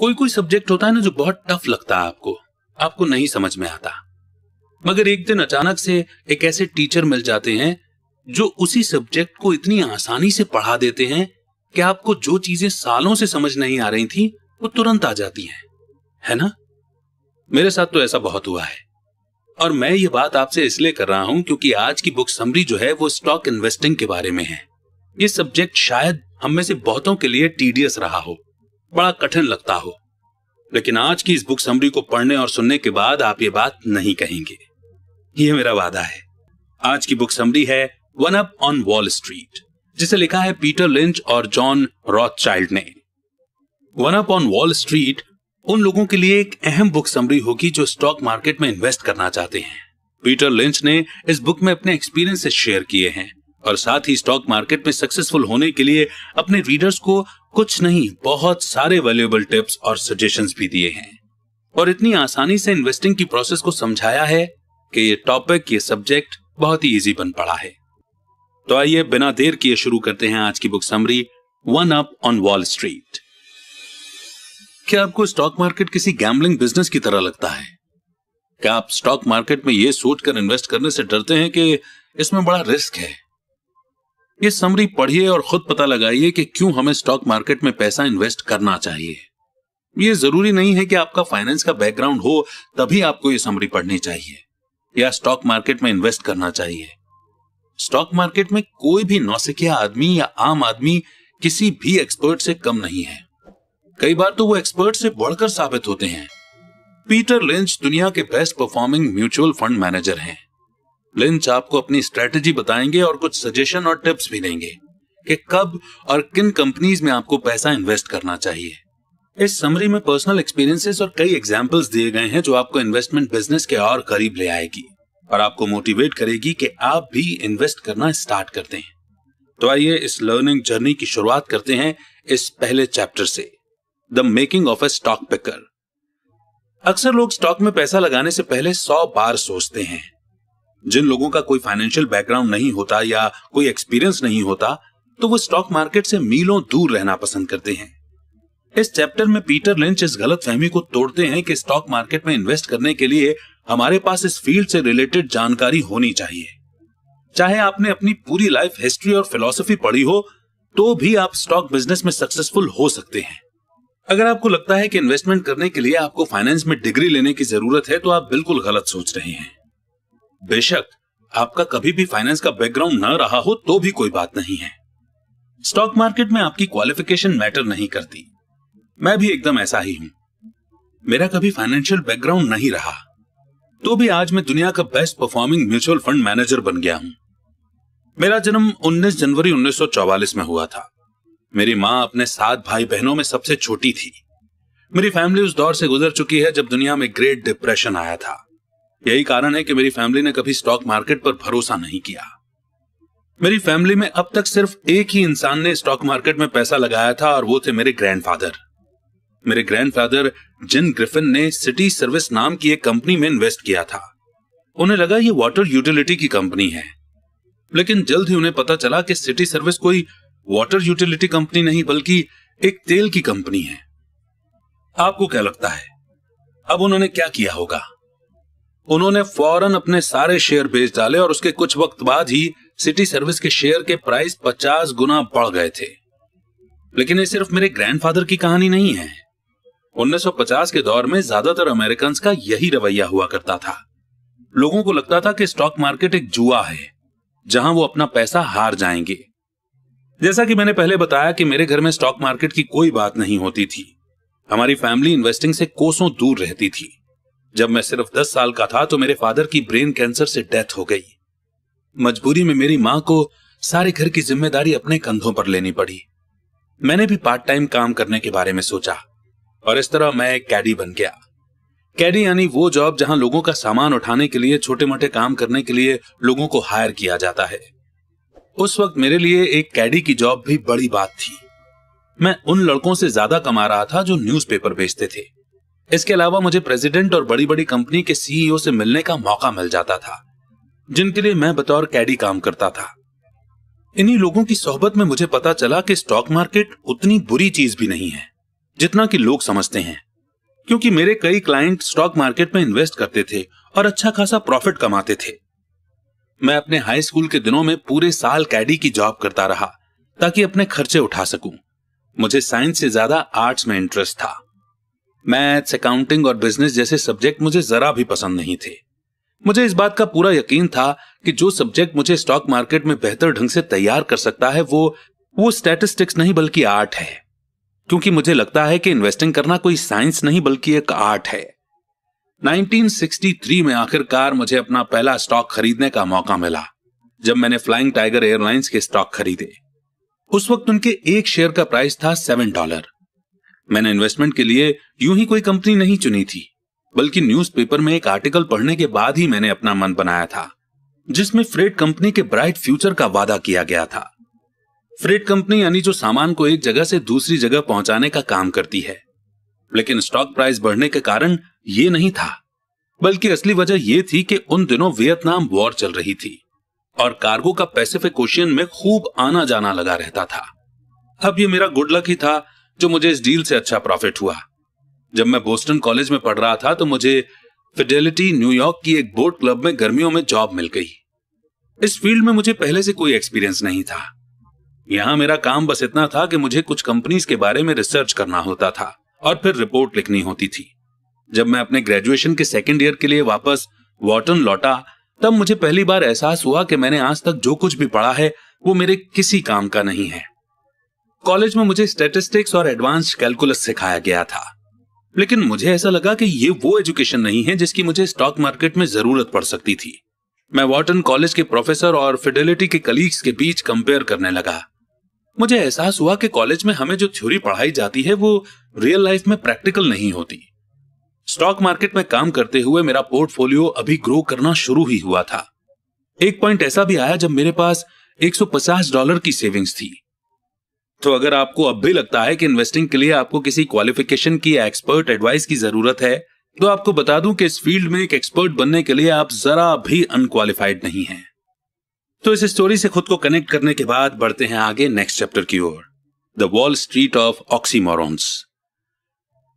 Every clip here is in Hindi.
कोई कोई सब्जेक्ट होता है ना जो बहुत टफ लगता है आपको आपको नहीं समझ में आता मगर एक दिन अचानक से एक ऐसे टीचर मिल जाते हैं जो उसी सब्जेक्ट को इतनी आसानी से पढ़ा देते हैं कि आपको जो चीजें सालों से समझ नहीं आ रही थी वो तुरंत आ जाती हैं है ना मेरे साथ तो ऐसा बहुत हुआ है और मैं ये बात आपसे इसलिए कर रहा हूं क्योंकि आज की बुक समरी जो है वो स्टॉक इन्वेस्टिंग के बारे में है ये सब्जेक्ट शायद हम में से बहुतों के लिए टीडियस रहा हो बड़ा कठिन लगता हो लेकिन आज की इस बुक समरी को पढ़ने और सुनने के बाद आप ये बात नहीं कहेंगे ये मेरा वादा है आज की बुक समरी है one up on Wall Street जिसे लिखा है पीटर लिंच और जॉन रॉथ ने one up on Wall Street उन लोगों के लिए एक अहम बुक समरी होगी जो स्टॉक मार्केट में इन्वेस्ट करना चाहते हैं पीटर लिंच ने इस बुक में अपने एक्सपीरियंसेस शेयर किए हैं और साथ ही स्टॉक मार्केट में सक्सेसफुल होने के लिए अपने रीडर्स को कुछ नहीं बहुत सारे वैल्यूएबल टिप्स और सजेशंस भी दिए हैं और इतनी आसानी से इन्वेस्टिंग की प्रोसेस को समझाया है कि ये टॉपिक ये सब्जेक्ट बहुत ही इजी बन पड़ा है तो आइए बिना देर किए शुरू करते हैं आज की book summary one up on Wall Street क्या आपको स्टॉक मार्केट किसी गैम्बलिंग बिजनेस की तरह लगता है क्या आप स्टॉक मार्केट में यह सोचकर इन्वेस्ट करने से डरते हैं कि इसमें बड़ा रिस्क है ये समरी पढ़िए और खुद पता लगाइए कि क्यों हमें स्टॉक मार्केट में पैसा इन्वेस्ट करना चाहिए ये जरूरी नहीं है कि आपका फाइनेंस का बैकग्राउंड हो तभी आपको ये समरी पढ़नी चाहिए या स्टॉक मार्केट में इन्वेस्ट करना चाहिए स्टॉक मार्केट में कोई भी नौसिखिया आदमी या आम आदमी किसी भी एक्सपर्ट से कम नहीं है कई बार तो वो एक्सपर्ट से बढ़कर साबित होते हैं पीटर लिंच दुनिया के best performing mutual fund manager हैं लिंच आपको अपनी स्ट्रेटेजी बताएंगे और कुछ सजेशन और टिप्स भी देंगे कि कब और किन कंपनीज में आपको पैसा इन्वेस्ट करना चाहिए इस समरी में पर्सनल एक्सपीरियंसेस और कई एग्जाम्पल्स दिए गए हैं जो आपको इन्वेस्टमेंट बिजनेस के और करीब ले आएगी और आपको मोटिवेट करेगी कि आप भी इन्वेस्ट करना स्टार्ट करते हैं तो आइए इस लर्निंग जर्नी की शुरुआत करते हैं इस पहले चैप्टर से the making of a stock picker अक्सर लोग स्टॉक में पैसा लगाने से पहले सौ बार सोचते हैं जिन लोगों का कोई फाइनेंशियल बैकग्राउंड नहीं होता या कोई एक्सपीरियंस नहीं होता तो वो स्टॉक मार्केट से मीलों दूर रहना पसंद करते हैं इस चैप्टर में पीटर लिंच इस गलत फहमी को तोड़ते हैं कि स्टॉक मार्केट में इन्वेस्ट करने के लिए हमारे पास इस फील्ड से रिलेटेड जानकारी होनी चाहिए चाहे आपने अपनी पूरी लाइफ हिस्ट्री और फिलोसफी पढ़ी हो तो भी आप स्टॉक बिजनेस में सक्सेसफुल हो सकते हैं अगर आपको लगता है कि इन्वेस्टमेंट करने के लिए आपको फाइनेंस में डिग्री लेने की जरूरत है तो आप बिल्कुल गलत सोच रहे हैं बेशक आपका कभी भी फाइनेंस का बैकग्राउंड न रहा हो तो भी कोई बात नहीं है स्टॉक मार्केट में आपकी क्वालिफिकेशन मैटर नहीं करती मैं भी एकदम ऐसा ही हूं मेरा कभी फाइनेंशियल बैकग्राउंड नहीं रहा तो भी आज मैं दुनिया का best performing mutual fund manager बन गया हूं मेरा जन्म 19 जनवरी 1944 में हुआ था मेरी माँ अपने सात भाई बहनों में सबसे छोटी थी मेरी फैमिली उस दौर से गुजर चुकी है जब दुनिया में ग्रेट डिप्रेशन आया था यही कारण है कि मेरी फैमिली ने कभी स्टॉक मार्केट पर भरोसा नहीं किया मेरी फैमिली में अब तक सिर्फ एक ही इंसान ने स्टॉक मार्केट में पैसा लगाया था और वो थे मेरे ग्रैंडफादर मेरे ग्रैंडफादर जिन ग्रिफिन ने सिटी सर्विस नाम की एक कंपनी में इन्वेस्ट किया था उन्हें लगा ये वाटर यूटिलिटी की कंपनी है लेकिन जल्द ही उन्हें पता चला कि सिटी सर्विस कोई वाटर यूटिलिटी कंपनी नहीं बल्कि एक तेल की कंपनी है आपको क्या लगता है अब उन्होंने क्या किया होगा उन्होंने फौरन अपने सारे शेयर बेच डाले और उसके कुछ वक्त बाद ही सिटी सर्विस के शेयर के प्राइस 50 गुना बढ़ गए थे लेकिन ये सिर्फ मेरे ग्रैंडफादर की कहानी नहीं है 1950 के दौर में ज्यादातर अमेरिकन का यही रवैया हुआ करता था लोगों को लगता था कि स्टॉक मार्केट एक जुआ है जहां वो अपना पैसा हार जाएंगे जैसा कि मैंने पहले बताया कि मेरे घर में स्टॉक मार्केट की कोई बात नहीं होती थी हमारी फैमिली इन्वेस्टिंग से कोसों दूर रहती थी जब मैं सिर्फ दस साल का था तो मेरे फादर की ब्रेन कैंसर से डेथ हो गई मजबूरी में मेरी माँ को सारे घर की जिम्मेदारी अपने कंधों पर लेनी पड़ी मैंने भी पार्ट टाइम काम करने के बारे में सोचा और इस तरह मैं एक कैडी बन गया कैडी यानी वो जॉब जहां लोगों का सामान उठाने के लिए छोटे मोटे काम करने के लिए लोगों को हायर किया जाता है उस वक्त मेरे लिए एक कैडी की जॉब भी बड़ी बात थी मैं उन लड़कों से ज्यादा कमा रहा था जो न्यूज़पेपर बेचते थे इसके अलावा मुझे प्रेसिडेंट और बड़ी बड़ी कंपनी के सीईओ से मिलने का मौका मिल जाता था जिनके लिए मैं बतौर कैडी काम करता था इन्हीं लोगों की सोहबत में मुझे पता चला कि स्टॉक मार्केट उतनी बुरी चीज भी नहीं है जितना कि लोग समझते हैं क्योंकि मेरे कई क्लाइंट स्टॉक मार्केट में इन्वेस्ट करते थे और अच्छा खासा प्रॉफिट कमाते थे मैं अपने हाई स्कूल के दिनों में पूरे साल कैडी की जॉब करता रहा ताकि अपने खर्चे उठा सकूं मुझे साइंस से ज्यादा आर्ट्स में इंटरेस्ट था मैथ्स अकाउंटिंग और बिजनेस जैसे सब्जेक्ट मुझे जरा भी पसंद नहीं थे मुझे इस बात का पूरा यकीन था कि जो सब्जेक्ट मुझे स्टॉक मार्केट में बेहतर ढंग से तैयार कर सकता है वो वो स्टैटिस्टिक्स नहीं बल्कि आर्ट है क्योंकि मुझे लगता है कि इन्वेस्टिंग करना कोई साइंस नहीं बल्कि एक आर्ट है 1963 में आखिरकार मुझे अपना पहला स्टॉक खरीदने का मौका मिला जब मैंने फ्लाइंग टाइगर एयरलाइंस के स्टॉक खरीदे उस वक्त उनके एक शेयर का प्राइस था सेवन डॉलर मैंने इन्वेस्टमेंट के लिए यूं ही कोई कंपनी नहीं चुनी थी बल्कि न्यूज़पेपर में एक आर्टिकल पढ़ने के बाद ही मैंने अपना मन बनाया था जिसमें फ्रेट कंपनी के ब्राइट फ्यूचर का वादा किया गया था फ्रेट कंपनी यानी जो सामान को एक जगह से दूसरी जगह पहुंचाने का काम करती है लेकिन स्टॉक प्राइस बढ़ने के कारण ये नहीं था बल्कि असली वजह यह थी कि उन दिनों वियतनाम वॉर चल रही थी और कार्गो का पैसिफिक ओशियन में खूब आना जाना लगा रहता था अब ये मेरा गुड लक ही था जो मुझे इस डील से अच्छा प्रॉफिट हुआ जब मैं बोस्टन कॉलेज में पढ़ रहा था तो मुझे फिडेलिटी न्यूयॉर्क की एक बोट क्लब में गर्मियों में जॉब मिल गई इस फील्ड में मुझे पहले से कोई एक्सपीरियंस नहीं था यहाँ मेरा काम बस इतना था कि मुझे कुछ कंपनीज के बारे में रिसर्च करना होता था और फिर रिपोर्ट लिखनी होती थी जब मैं अपने ग्रेजुएशन के सेकेंड ईयर के लिए वापस वॉटन लौटा तब मुझे पहली बार एहसास हुआ कि मैंने आज तक जो कुछ भी पढ़ा है वो मेरे किसी काम का नहीं है कॉलेज में मुझे स्टेटिस्टिक्स और एडवांस कैलकुलस सिखाया गया था लेकिन मुझे ऐसा लगा कि ये वो एजुकेशन नहीं है जिसकी मुझे स्टॉक मार्केट में जरूरत पड़ सकती थी मैं वॉटन कॉलेज के प्रोफेसर और फिडेलिटी के कलीग्स के बीच कंपेयर करने लगा मुझे एहसास हुआ कि कॉलेज में हमें जो थ्योरी पढ़ाई जाती है वो रियल लाइफ में प्रैक्टिकल नहीं होती स्टॉक मार्केट में काम करते हुए मेरा पोर्टफोलियो अभी ग्रो करना शुरू ही हुआ था एक पॉइंट ऐसा भी आया जब मेरे पास 150 डॉलर की सेविंग्स थी तो अगर आपको अब भी लगता है कि इन्वेस्टिंग के लिए आपको किसी क्वालिफिकेशन की एक्सपर्ट एडवाइस की जरूरत है तो आपको बता दूं कि इस फील्ड में एक एक्सपर्ट बनने के लिए आप जरा भी अनक्वालिफाइड नहीं हैं। तो इस स्टोरी से खुद को कनेक्ट करने के बाद बढ़ते हैं आगे नेक्स्ट चैप्टर की ओर the Wall Street of oxymorons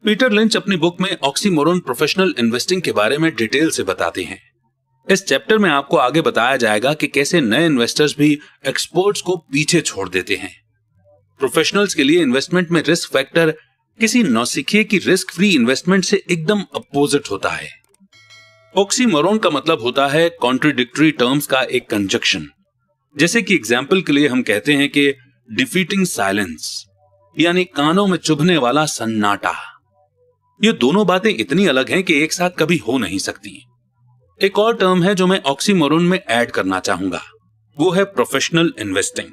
Peter Lynch अपनी बुक में ऑक्सीमोरॉन प्रोफेशनल इन्वेस्टिंग के बारे में डिटेल से बताते हैं इस चैप्टर में आपको आगे बताया जाएगा कि कैसे नए इन्वेस्टर्स भी एक्सपर्ट्स को पीछे छोड़ देते हैं प्रोफेशनल्स के लिए इन्वेस्टमेंट में रिस्क फैक्टर किसी नौसिखिए की रिस्क फ्री इन्वेस्टमेंट से एकदम अपोजिट होता है ऑक्सीमोरोन का मतलब होता है कॉन्ट्रोडिक्टरी टर्म्स का एक कंजक्शन जैसे कि एग्जाम्पल के लिए हम कहते हैं कि डिफीटिंग साइलेंस यानी कानों में चुभने वाला सन्नाटा ये दोनों बातें इतनी अलग हैं कि एक साथ कभी हो नहीं सकती एक और टर्म है जो मैं ऑक्सीमोरोन में ऐड करना चाहूंगा वो है प्रोफेशनल इन्वेस्टिंग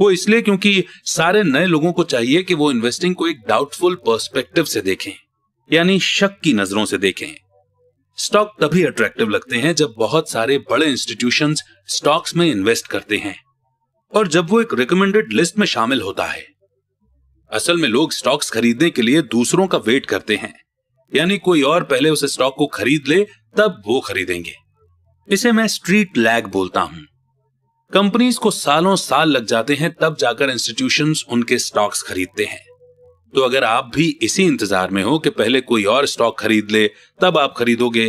वो इसलिए क्योंकि सारे नए लोगों को चाहिए कि वो इन्वेस्टिंग को एक डाउटफुल पर्सपेक्टिव से देखें यानी शक की नजरों से देखें स्टॉक तभी अट्रैक्टिव लगते हैं जब बहुत सारे बड़े इंस्टीट्यूशन स्टॉक्स में इन्वेस्ट करते हैं और जब वो एक रिकमेंडेड लिस्ट में शामिल होता है असल में लोग स्टॉक्स खरीदने के लिए दूसरों का वेट करते हैं यानी कोई और पहले उस स्टॉक को खरीद ले तब वो खरीदेंगे इसे मैं स्ट्रीट लैग बोलता हूं कंपनीज को सालों साल लग जाते हैं तब जाकर इंस्टीट्यूशन उनके स्टॉक्स खरीदते हैं तो अगर आप भी इसी इंतजार में हो कि पहले कोई और स्टॉक खरीद ले तब आप खरीदोगे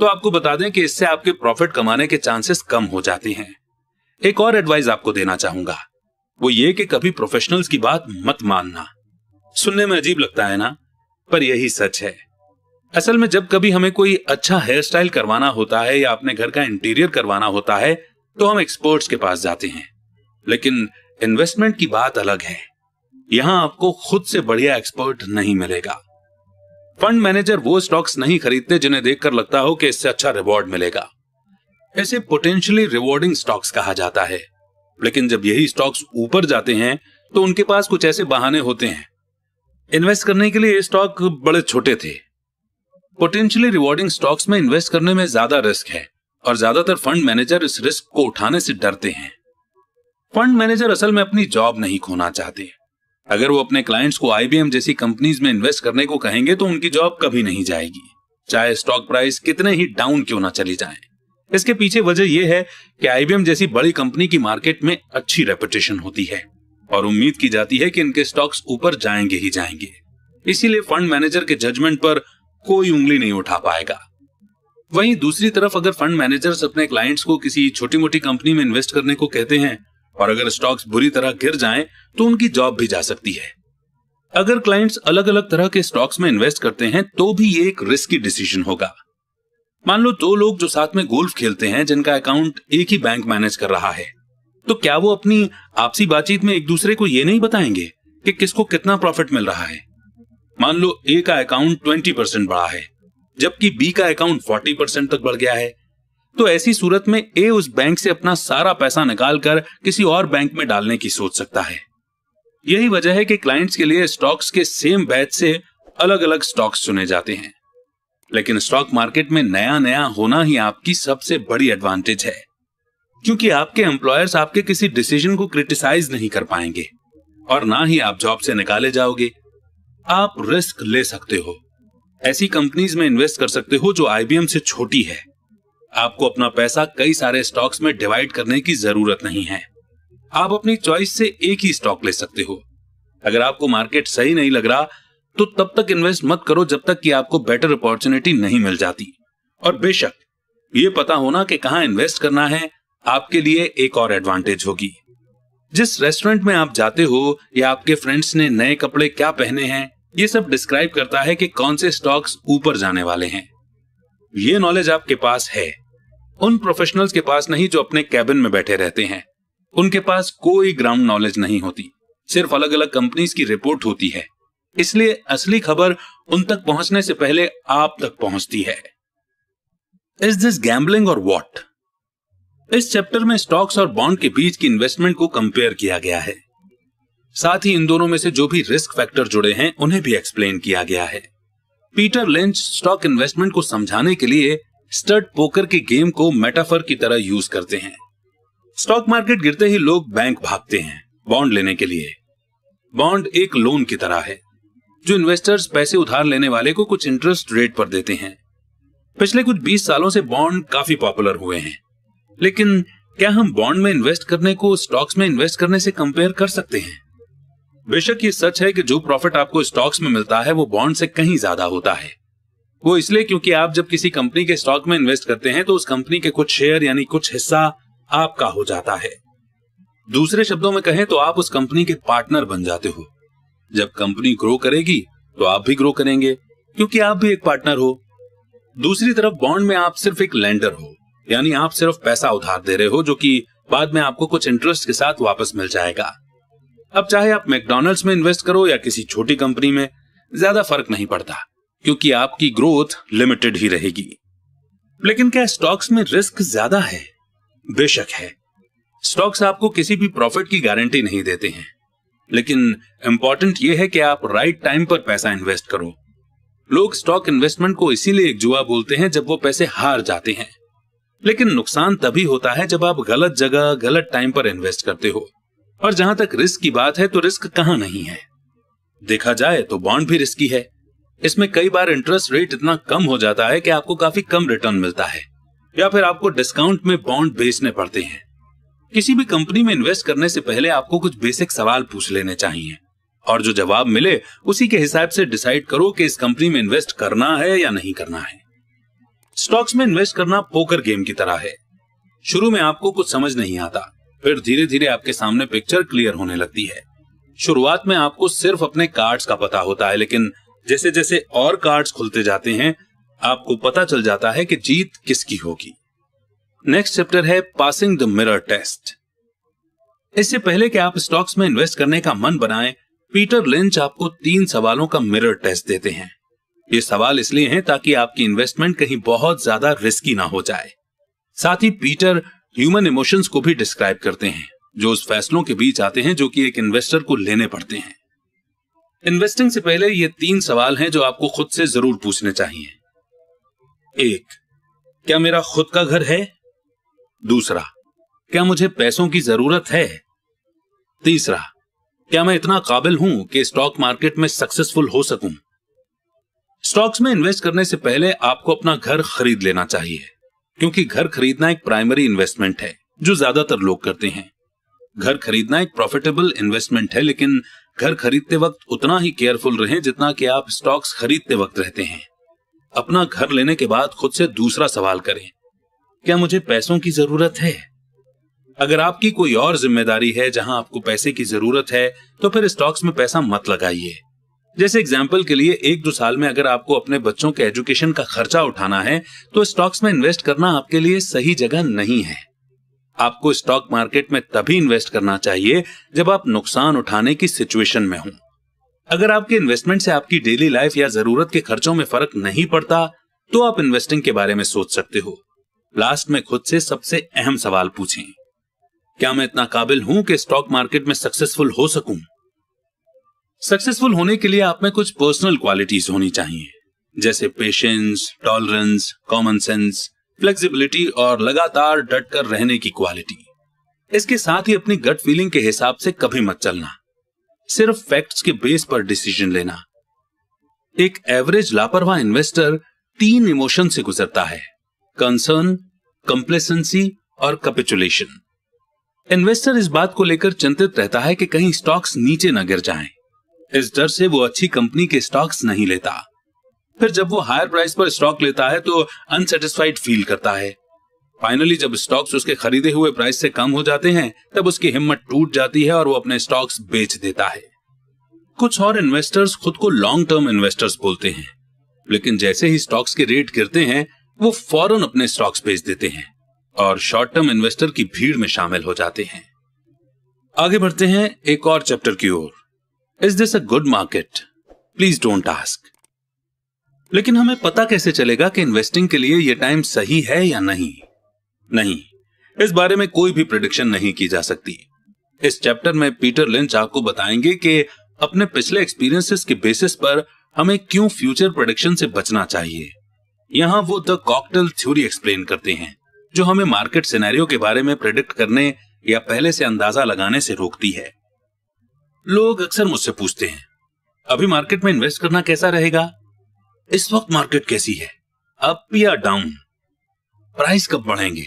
तो आपको बता दें कि इससे आपके प्रॉफिट कमाने के चांसेस कम हो जाते हैं एक और एडवाइस आपको देना चाहूंगा वो ये कि कभी प्रोफेशनल्स की बात मत मानना सुनने में अजीब लगता है ना पर यही सच है असल में जब कभी हमें कोई अच्छा हेयर स्टाइल करवाना होता है या अपने घर का इंटीरियर करवाना होता है तो हम एक्सपर्ट्स के पास जाते हैं लेकिन इन्वेस्टमेंट की बात अलग है यहां आपको खुद से बढ़िया एक्सपर्ट नहीं मिलेगा फंड मैनेजर वो स्टॉक्स नहीं खरीदते जिन्हें देखकर लगता हो कि इससे अच्छा रिवॉर्ड मिलेगा ऐसे पोटेंशियली रिवॉर्डिंग स्टॉक्स कहा जाता है लेकिन जब यही स्टॉक्स ऊपर जाते हैं तो उनके पास कुछ ऐसे बहाने होते हैं इन्वेस्ट करने के लिए ये स्टॉक बड़े छोटे थे पोटेंशियली रिवॉर्डिंग स्टॉक्स में इन्वेस्ट करने में ज्यादा रिस्क है और ज्यादातर फंड मैनेजर इस रिस्क को उठाने से डरते हैं फंड मैनेजर असल में अपनी जॉब नहीं खोना चाहते अगर वो अपने क्लाइंट्स को आईबीएम जैसी कंपनीज में इन्वेस्ट करने को कहेंगे तो उनकी जॉब कभी नहीं जाएगी चाहे स्टॉक प्राइस कितने ही डाउन क्यों ना चली जाए इसके पीछे वजह यह है कि आईबीएम जैसी बड़ी कंपनी की मार्केट में अच्छी रेपुटेशन होती है और उम्मीद की जाती है कि इनके स्टॉक्स ऊपर जाएंगे ही जाएंगे इसीलिए फंड मैनेजर के जजमेंट पर कोई उंगली नहीं उठा पाएगा वहीं दूसरी तरफ अगर फंड मैनेजर्स अपने क्लाइंट्स को किसी छोटी मोटी कंपनी में इन्वेस्ट करने को कहते हैं और अगर स्टॉक्स बुरी तरह गिर जाएं तो उनकी जॉब भी जा सकती है अगर क्लाइंट्स अलग अलग तरह के स्टॉक्स में इन्वेस्ट करते हैं तो भी ये एक रिस्की डिसीजन होगा मान लो दो लोग जो साथ में गोल्फ खेलते हैं जिनका अकाउंट एक ही बैंक मैनेज कर रहा है तो क्या वो अपनी आपसी बातचीत में एक दूसरे को ये नहीं बताएंगे कि किसको कितना प्रॉफिट मिल रहा है मान लो ए का अकाउंट ट्वेंटी परसेंट बढ़ा है जबकि बी का अकाउंट 40 परसेंट तक बढ़ गया है तो ऐसी सूरत में ए उस बैंक से अपना सारा पैसा निकालकर किसी और बैंक में डालने की सोच सकता है यही वजह है कि क्लाइंट्स के लिए स्टॉक्स के सेम बैच से अलग अलग स्टॉक्स चुने जाते हैं लेकिन स्टॉक मार्केट में नया नया होना ही आपकी सबसे बड़ी एडवांटेज है क्योंकि आपके एम्प्लॉयर्स आपके किसी डिसीजन को क्रिटिसाइज नहीं कर पाएंगे और ना ही आप जॉब से निकाले जाओगे आप रिस्क ले सकते हो ऐसी कंपनीज में इन्वेस्ट कर सकते हो जो आईबीएम से छोटी है आपको अपना पैसा कई सारे स्टॉक्स में डिवाइड करने की जरूरत नहीं है आप अपनी चॉइस से एक ही स्टॉक ले सकते हो अगर आपको मार्केट सही नहीं लग रहा तो तब तक इन्वेस्ट मत करो जब तक कि आपको बेटर अपॉर्चुनिटी नहीं मिल जाती और बेशक ये पता होना कि कहा इन्वेस्ट करना है आपके लिए एक और एडवांटेज होगी जिस रेस्टोरेंट में आप जाते हो या आपके फ्रेंड्स ने नए कपड़े क्या पहने हैं ये सब डिस्क्राइब करता है कि कौन से स्टॉक्स ऊपर जाने वाले हैं ये नॉलेज आपके पास है उन प्रोफेशनल्स के पास नहीं जो अपने कैबिन में बैठे रहते हैं उनके पास कोई ग्राउंड नॉलेज नहीं होती सिर्फ अलग अलग कंपनीज की रिपोर्ट होती है इसलिए असली खबर उन तक पहुंचने से पहले आप तक पहुंचती है इज दिस गैम्बलिंग और वॉट इस चैप्टर में स्टॉक्स और बॉन्ड के बीच की इन्वेस्टमेंट को कंपेयर किया गया है साथ ही इन दोनों में से जो भी रिस्क फैक्टर जुड़े हैं उन्हें भी एक्सप्लेन किया गया है पीटर लिंच स्टॉक इन्वेस्टमेंट को समझाने के लिए स्टड पोकर के गेम को मेटाफर की तरह यूज करते हैं स्टॉक मार्केट गिरते ही लोग बैंक भागते हैं बॉन्ड लेने के लिए बॉन्ड एक लोन की तरह है जो इन्वेस्टर्स पैसे उधार लेने वाले को कुछ इंटरेस्ट रेट पर देते हैं पिछले कुछ 20 सालों से बॉन्ड काफी पॉपुलर हुए हैं लेकिन क्या हम बॉन्ड में इन्वेस्ट करने को स्टॉक्स में इन्वेस्ट करने से कंपेयर कर सकते हैं बेशक ये सच है कि जो प्रॉफिट आपको स्टॉक्स में मिलता है वो बॉन्ड से कहीं ज्यादा होता है वो इसलिए क्योंकि आप जब किसी कंपनी के स्टॉक में इन्वेस्ट करते हैं तो उस कंपनी के कुछ शेयर यानी कुछ हिस्सा आपका हो जाता है दूसरे शब्दों में कहें तो आप उस कंपनी के पार्टनर बन जाते हो जब कंपनी ग्रो करेगी तो आप भी ग्रो करेंगे क्योंकि आप भी एक पार्टनर हो दूसरी तरफ बॉन्ड में आप सिर्फ एक लेंडर हो यानी आप सिर्फ पैसा उधार दे रहे हो जो कि बाद में आपको कुछ इंटरेस्ट के साथ वापस मिल जाएगा अब चाहे आप मैकडॉनल्ड्स में इन्वेस्ट करो या किसी छोटी कंपनी में ज्यादा फर्क नहीं पड़ता क्योंकि आपकी ग्रोथ लिमिटेड ही रहेगी लेकिन क्या स्टॉक्स में रिस्क ज्यादा है बेशक है स्टॉक्स आपको किसी भी प्रॉफिट की गारंटी नहीं देते हैं लेकिन इंपॉर्टेंट यह है कि आप राइट टाइम पर पैसा इन्वेस्ट करो लोग स्टॉक इन्वेस्टमेंट को इसीलिए एक जुआ बोलते हैं जब वो पैसे हार जाते हैं लेकिन नुकसान तभी होता है जब आप गलत जगह गलत टाइम पर इन्वेस्ट करते हो और जहां तक रिस्क की बात है तो रिस्क कहां नहीं है देखा जाए तो बॉन्ड भी रिस्की है इसमें कई बार इंटरेस्ट रेट इतना कम हो जाता है कि आपको काफी कम रिटर्न मिलता है या फिर आपको डिस्काउंट में बॉन्ड बेचने पड़ते हैं किसी भी कंपनी में इन्वेस्ट करने से पहले आपको कुछ बेसिक सवाल पूछ लेने चाहिए और जो जवाब मिले उसी के हिसाब से डिसाइड करो कि इस कंपनी में इन्वेस्ट करना है या नहीं करना है स्टॉक्स में इन्वेस्ट करना पोकर गेम की तरह है शुरू में आपको कुछ समझ नहीं आता फिर धीरे धीरे आपके सामने पिक्चर क्लियर होने लगती है शुरुआत में आपको सिर्फ अपने कार्ड्स का पता होता है लेकिन जैसे जैसे और कार्ड्स खुलते जाते हैं आपको पता चल जाता है कि जीत किसकी होगी नेक्स्ट चैप्टर है पासिंग द मिरर टेस्ट इससे पहले कि आप स्टॉक्स में इन्वेस्ट करने का मन बनाएं, पीटर लिंच आपको तीन सवालों का मिरर टेस्ट देते हैं ये सवाल इसलिए हैं ताकि आपकी इन्वेस्टमेंट कहीं बहुत ज्यादा रिस्की ना हो जाए साथ ही पीटर ह्यूमन इमोशंस को भी डिस्क्राइब करते हैं जो उस फैसलों के बीच आते हैं जो कि एक इन्वेस्टर को लेने पड़ते हैं इन्वेस्टिंग से पहले ये तीन सवाल हैं जो आपको खुद से जरूर पूछने चाहिए एक क्या मेरा खुद का घर है दूसरा क्या मुझे पैसों की जरूरत है तीसरा क्या मैं इतना काबिल हूं कि स्टॉक मार्केट में सक्सेसफुल हो सकूं स्टॉक्स में इन्वेस्ट करने से पहले आपको अपना घर खरीद लेना चाहिए क्योंकि घर खरीदना एक प्राइमरी इन्वेस्टमेंट है जो ज्यादातर लोग करते हैं घर खरीदना एक प्रॉफिटेबल इन्वेस्टमेंट है लेकिन घर खरीदते वक्त उतना ही केयरफुल रहें जितना कि आप स्टॉक्स खरीदते वक्त रहते हैं अपना घर लेने के बाद खुद से दूसरा सवाल करें क्या मुझे पैसों की जरूरत है अगर आपकी कोई और जिम्मेदारी है जहां आपको पैसे की जरूरत है तो फिर स्टॉक्स में पैसा मत लगाइए जैसे एग्जाम्पल के लिए एक दो साल में अगर आपको अपने बच्चों के एजुकेशन का खर्चा उठाना है तो स्टॉक्स में इन्वेस्ट करना आपके लिए सही जगह नहीं है आपको स्टॉक मार्केट में तभी इन्वेस्ट करना चाहिए जब आप नुकसान उठाने की सिचुएशन में हों अगर आपके इन्वेस्टमेंट से आपकी डेली लाइफ या जरूरत के खर्चों में फर्क नहीं पड़ता तो आप इन्वेस्टिंग के बारे में सोच सकते हो लास्ट में खुद से सबसे अहम सवाल पूछें क्या मैं इतना काबिल हूं कि स्टॉक मार्केट में सक्सेसफुल हो सकूं सक्सेसफुल होने के लिए आप में कुछ पर्सनल क्वालिटीज होनी चाहिए जैसे patience tolerance common sense flexibility और लगातार डट कर रहने की क्वालिटी इसके साथ ही अपनी गट फीलिंग के हिसाब से कभी मत चलना सिर्फ फैक्ट्स के बेस पर डिसीजन लेना एक एवरेज लापरवाह इन्वेस्टर तीन इमोशन से गुजरता है कंसर्न कंप्लेसेंसी और कपिचुलेशन इन्वेस्टर इस बात को लेकर चिंतित रहता है कि कहीं स्टॉक्स नीचे न गिर जाएं। इस डर से वो अच्छी कंपनी के स्टॉक्स नहीं लेता फिर जब वो हायर प्राइस पर स्टॉक लेता है तो अनसेटिस्फाइड फील करता है फाइनली जब स्टॉक्स उसके खरीदे हुए प्राइस से कम हो जाते हैं तब उसकी हिम्मत टूट जाती है और वो अपने स्टॉक्स बेच देता है कुछ और इन्वेस्टर्स खुद को लॉन्ग टर्म इन्वेस्टर्स बोलते हैं लेकिन जैसे ही स्टॉक्स के रेट गिरते हैं वो फौरन अपने स्टॉक्स बेच देते हैं और शॉर्ट टर्म इन्वेस्टर की भीड़ में शामिल हो जाते हैं आगे बढ़ते हैं एक और चैप्टर की ओर is this a good market please don't ask लेकिन हमें पता कैसे चलेगा कि इन्वेस्टिंग के लिए यह टाइम सही है या नहीं नहीं इस बारे में कोई भी प्रिडिक्शन नहीं की जा सकती इस चैप्टर में पीटर लिंच आपको बताएंगे कि अपने पिछले एक्सपीरियंसेस के बेसिस पर हमें क्यों फ्यूचर प्रोडिक्शन से बचना चाहिए यहाँ वो द कॉकटेल थ्योरी एक्सप्लेन करते हैं जो हमें मार्केट सिनेरियो के बारे में प्रिडिक्ट करने या पहले से अंदाजा लगाने से रोकती है लोग अक्सर मुझसे पूछते हैं अभी मार्केट में इन्वेस्ट करना कैसा रहेगा इस वक्त मार्केट कैसी है अप या डाउन प्राइस कब बढ़ेंगे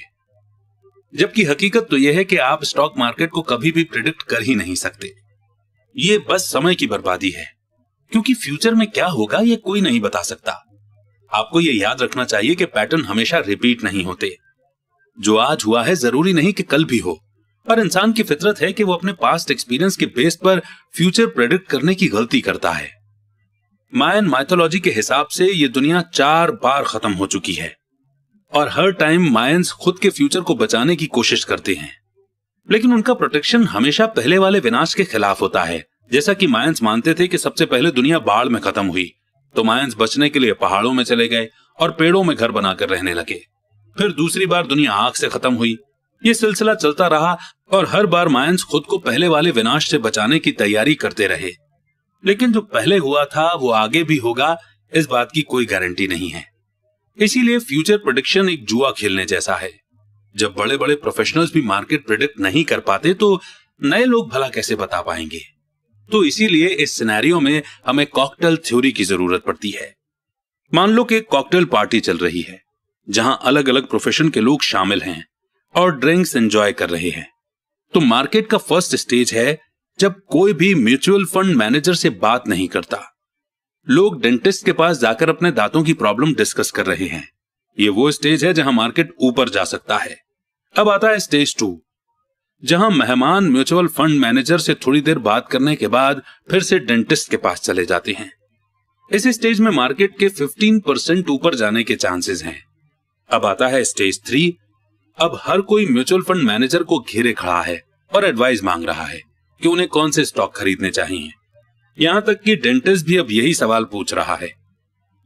जबकि हकीकत तो यह है कि आप स्टॉक मार्केट को कभी भी प्रिडिक्ट कर ही नहीं सकते ये बस समय की बर्बादी है क्योंकि फ्यूचर में क्या होगा ये कोई नहीं बता सकता आपको ये याद रखना चाहिए कि पैटर्न हमेशा रिपीट नहीं होते जो आज हुआ है जरूरी नहीं कि कल भी हो पर इंसान की फितरत है कि वो अपने पास्ट एक्सपीरियंस के बेस पर फ्यूचर प्रेडिक्ट करने की गलती करता है मायन माइथोलॉजी के हिसाब से ये दुनिया चार बार खत्म हो चुकी है और हर टाइम मायंस खुद के फ्यूचर को बचाने की कोशिश करते हैं लेकिन उनका प्रोटेक्शन हमेशा पहले वाले विनाश के खिलाफ होता है जैसा कि मायंस मानते थे कि सबसे पहले दुनिया बाढ़ में खत्म हुई तो मायंस बचने के लिए पहाड़ों में चले गए और पेड़ों में घर बनाकर रहने लगे फिर दूसरी बार दुनिया आग से खत्म हुई ये सिलसिला चलता रहा और हर बार मायंस खुद को पहले वाले विनाश से बचाने की तैयारी करते रहे लेकिन जो पहले हुआ था वो आगे भी होगा इस बात की कोई गारंटी नहीं है इसीलिए फ्यूचर प्रोडिक्शन एक जुआ खेलने जैसा है जब बड़े बड़े प्रोफेशनल्स भी मार्केट प्रिडिक्ट नहीं कर पाते तो नए लोग भला कैसे बता पाएंगे तो इसीलिए इस सिनेरियो में हमें कॉकटेल थ्योरी की जरूरत पड़ती है मान लो कि एक कॉकटेल पार्टी चल रही है जहां अलग अलग प्रोफेशन के लोग शामिल हैं और ड्रिंक्स एंजॉय कर रहे हैं तो मार्केट का फर्स्ट स्टेज है जब कोई भी म्यूचुअल फंड मैनेजर से बात नहीं करता लोग डेंटिस्ट के पास जाकर अपने दांतों की प्रॉब्लम डिस्कस कर रहे हैं ये वो स्टेज है जहां मार्केट ऊपर जा सकता है अब आता है स्टेज टू जहां मेहमान म्यूचुअल फंड मैनेजर से थोड़ी देर बात करने के बाद फिर से डेंटिस्ट के पास चले जाते हैं इस स्टेज में मार्केट के 15 परसेंट ऊपर जाने के चांसेस हैं अब आता है स्टेज थ्री अब हर कोई म्यूचुअल फंड मैनेजर को घेरे खड़ा है और एडवाइस मांग रहा है कि उन्हें कौन से स्टॉक खरीदने चाहिए यहाँ तक कि डेंटिस्ट भी अब यही सवाल पूछ रहा है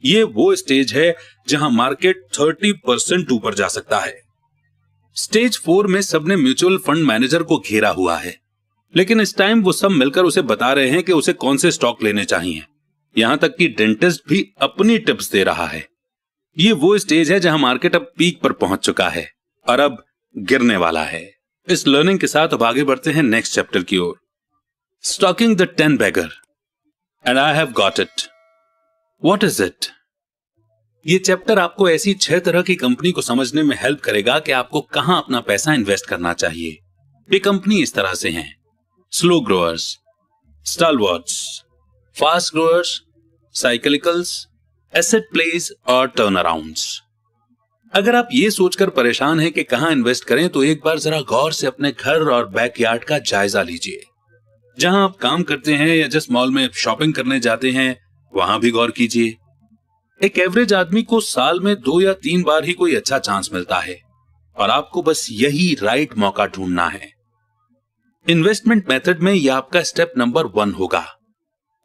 ये वो स्टेज है जहां मार्केट थर्टी परसेंट ऊपर जा सकता है स्टेज फोर में सबने म्यूचुअल फंड मैनेजर को घेरा हुआ है लेकिन इस टाइम वो सब मिलकर उसे बता रहे हैं कि उसे कौन से स्टॉक लेने चाहिए यहां तक कि डेंटिस्ट भी अपनी टिप्स दे रहा है ये वो स्टेज है जहां मार्केट अब पीक पर पहुंच चुका है अरब गिरने वाला है इस लर्निंग के साथ अब आगे बढ़ते हैं नेक्स्ट चैप्टर की ओर stalking the tenbagger and I have got it what is it ये चैप्टर आपको ऐसी छह तरह की कंपनी को समझने में हेल्प करेगा कि आपको कहां अपना पैसा इन्वेस्ट करना चाहिए ये कंपनी इस तरह से हैं slow growers stalwarts fast growers cyclicals asset plays और टर्न अराउंड्स अगर आप ये सोचकर परेशान हैं कि कहाँ इन्वेस्ट करें तो एक बार जरा गौर से अपने घर और बैकयार्ड का जायजा लीजिए जहां आप काम करते हैं या जिस मॉल में शॉपिंग करने जाते हैं वहां भी गौर कीजिए एक एवरेज आदमी को साल में दो या तीन बार ही कोई अच्छा चांस मिलता है और आपको बस यही राइट मौका ढूंढना है इन्वेस्टमेंट मेथड में यह आपका स्टेप नंबर वन होगा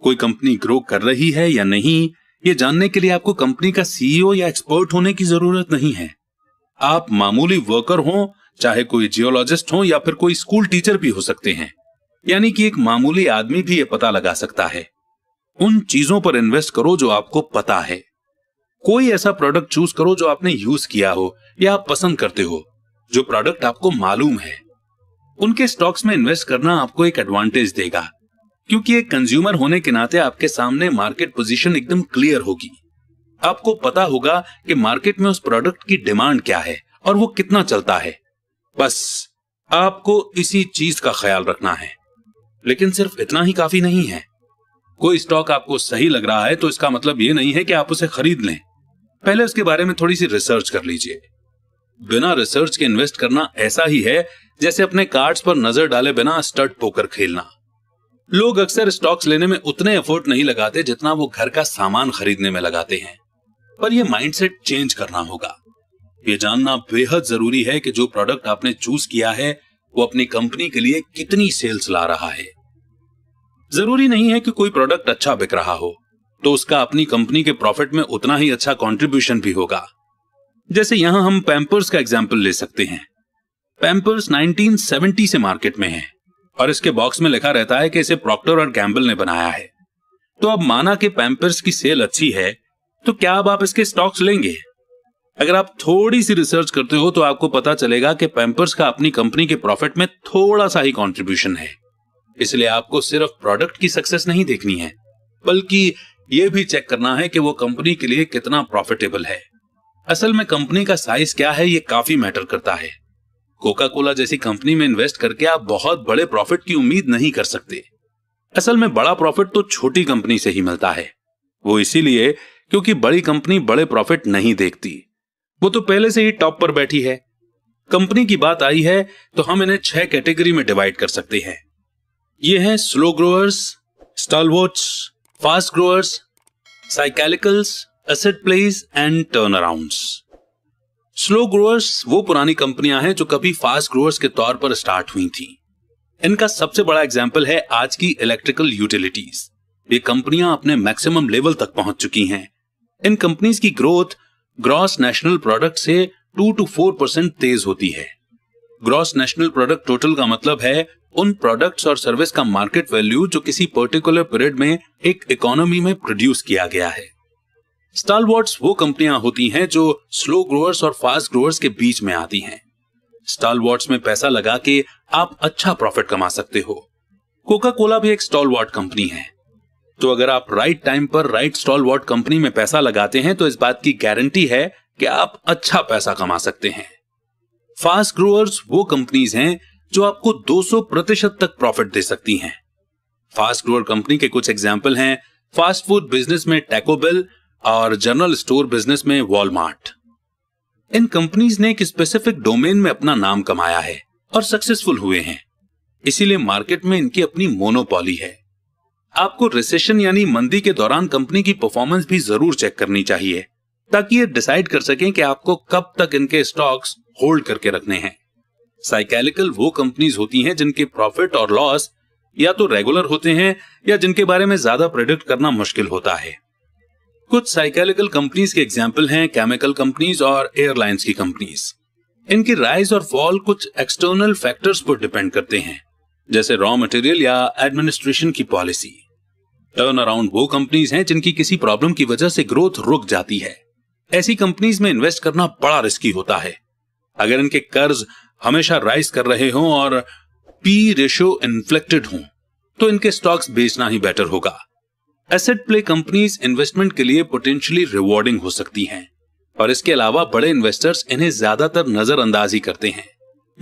कोई कंपनी ग्रो कर रही है या नहीं ये जानने के लिए आपको कंपनी का सीईओ e या एक्सपर्ट होने की जरूरत नहीं है आप मामूली वर्कर हो चाहे कोई जियोलॉजिस्ट हो या फिर कोई स्कूल टीचर भी हो सकते हैं यानी कि एक मामूली आदमी भी ये पता लगा सकता है उन चीजों पर इन्वेस्ट करो जो आपको पता है कोई ऐसा प्रोडक्ट चूज करो जो आपने यूज किया हो या आप पसंद करते हो जो प्रोडक्ट आपको मालूम है उनके स्टॉक्स में इन्वेस्ट करना आपको एक एडवांटेज देगा क्योंकि एक कंज्यूमर होने के नाते आपके सामने मार्केट पोजीशन एकदम क्लियर होगी आपको पता होगा कि मार्केट में उस प्रोडक्ट की डिमांड क्या है और वो कितना चलता है बस आपको इसी चीज का ख्याल रखना है लेकिन सिर्फ इतना ही काफी नहीं है कोई स्टॉक आपको सही लग रहा है तो इसका मतलब ये नहीं है कि आप उसे खरीद लें पहले उसके बारे में थोड़ी सी रिसर्च कर लीजिए बिना रिसर्च के इन्वेस्ट करना ऐसा ही है जैसे अपने कार्ड्स पर नजर डाले बिना स्टड पोकर खेलना लोग अक्सर स्टॉक्स लेने में उतने एफोर्ट नहीं लगाते जितना वो घर का सामान खरीदने में लगाते हैं पर यह माइंडसेट चेंज करना होगा ये जानना बेहद जरूरी है कि जो प्रोडक्ट आपने चूज किया है वो अपनी कंपनी के लिए कितनी सेल्स ला रहा है जरूरी नहीं है कि कोई प्रोडक्ट अच्छा बिक रहा हो तो उसका अपनी कंपनी के प्रॉफिट में उतना ही अच्छा कॉन्ट्रीब्यूशन भी होगा जैसे यहां हम पैम्पर्स का एग्जाम्पल ले सकते हैं पैम्पर्स 1970 से मार्केट में है और इसके बॉक्स में लिखा रहता है कि इसे प्रॉक्टर और गैम्बल ने बनाया है तो अब माना कि पैम्पर्स की सेल अच्छी है तो क्या अब आप इसके स्टॉक्स लेंगे अगर आप थोड़ी सी रिसर्च करते हो तो आपको पता चलेगा कि पैम्पर्स का अपनी कंपनी के प्रॉफिट में थोड़ा सा ही कॉन्ट्रीब्यूशन है इसलिए आपको सिर्फ प्रोडक्ट की सक्सेस नहीं देखनी है बल्कि यह भी चेक करना है कि वो कंपनी के लिए कितना प्रॉफिटेबल है असल में कंपनी का साइज क्या है ये काफी मैटर करता है कोका कोला जैसी कंपनी में इन्वेस्ट करके आप बहुत बड़े प्रॉफिट की उम्मीद नहीं कर सकते असल में बड़ा प्रॉफिट तो छोटी कंपनी से ही मिलता है वो इसीलिए क्योंकि बड़ी कंपनी बड़े प्रॉफिट नहीं देखती वो तो पहले से ही टॉप पर बैठी है कंपनी की बात आई है तो हम इन्हें छह कैटेगरी में डिवाइड कर सकते हैं ये हैं slow growers stalwarts fast growers cyclicals asset plays and turnarounds slow growers वो पुरानी कंपनियां हैं जो कभी फास्ट ग्रोअर्स के तौर पर स्टार्ट हुई थी इनका सबसे बड़ा एग्जाम्पल है आज की इलेक्ट्रिकल यूटिलिटीज ये कंपनियां अपने मैक्सिमम लेवल तक पहुंच चुकी हैं इन कंपनीज की ग्रोथ ग्रॉस नेशनल प्रोडक्ट से टू टू फोर परसेंट तेज होती है ग्रॉस नेशनल प्रोडक्ट टोटल का मतलब है उन प्रोडक्ट्स और सर्विस का मार्केट वैल्यू जो किसी पर्टिकुलर पीरियड में एक इकोनॉमी में प्रोड्यूस किया गया है स्टालवॉर्ट्स वो कंपनियां होती हैं जो स्लो ग्रोअर्स और फास्ट ग्रोअर्स के बीच में आती हैं स्टालवॉर्ट्स में पैसा लगा के आप अच्छा प्रॉफिट कमा सकते हो कोका कोला भी एक स्टॉलवॉर्ट कंपनी है तो अगर आप राइट टाइम पर राइट स्टॉलवॉर्ट कंपनी में पैसा लगाते हैं तो इस बात की गारंटी है कि आप अच्छा पैसा कमा सकते हैं फास्ट ग्रोअर्स वो कंपनीज हैं जो आपको 200 प्रतिशत तक प्रॉफिट दे सकती हैं फास्ट ग्रोअर कंपनी के कुछ एग्जाम्पल हैं फास्ट फूड बिजनेस में टैकोबेल और जनरल स्टोर बिजनेस में वॉलमार्ट इन कंपनीज ने एक स्पेसिफिक डोमेन में अपना नाम कमाया है और सक्सेसफुल हुए हैं इसीलिए मार्केट में इनकी अपनी मोनोपॉली है आपको रिसेशन यानी मंदी के दौरान कंपनी की परफॉर्मेंस भी जरूर चेक करनी चाहिए ताकि ये डिसाइड कर सकें कि आपको कब तक इनके स्टॉक्स होल्ड करके रखने हैं साइकेलिकल वो कंपनीज होती हैं जिनके प्रॉफिट और लॉस या तो रेगुलर होते हैं या जिनके बारे में ज्यादा प्रेडिक्ट करना मुश्किल होता है कुछ साइकेलिकल कंपनीज के एग्जाम्पल हैं केमिकल कंपनीज और एयरलाइंस की कंपनीज इनकी राइज और फॉल कुछ एक्सटर्नल फैक्टर्स पर डिपेंड करते हैं जैसे रॉ मटेरियल या एडमिनिस्ट्रेशन की पॉलिसी टर्न अराउंड वो कंपनीज हैं जिनकी किसी प्रॉब्लम की वजह से ग्रोथ रुक जाती है ऐसी कंपनीज में इन्वेस्ट करना बड़ा रिस्की होता है अगर इनके कर्ज हमेशा राइज कर रहे हों और पी रेशो इन्फ्लेक्टेड हों तो इनके स्टॉक्स बेचना ही बेटर होगा एसेट प्ले कंपनीज इन्वेस्टमेंट के लिए पोटेंशियली रिवॉर्डिंग हो सकती हैं और इसके अलावा बड़े इन्वेस्टर्स इन्हें ज्यादातर नजरअंदाज ही करते हैं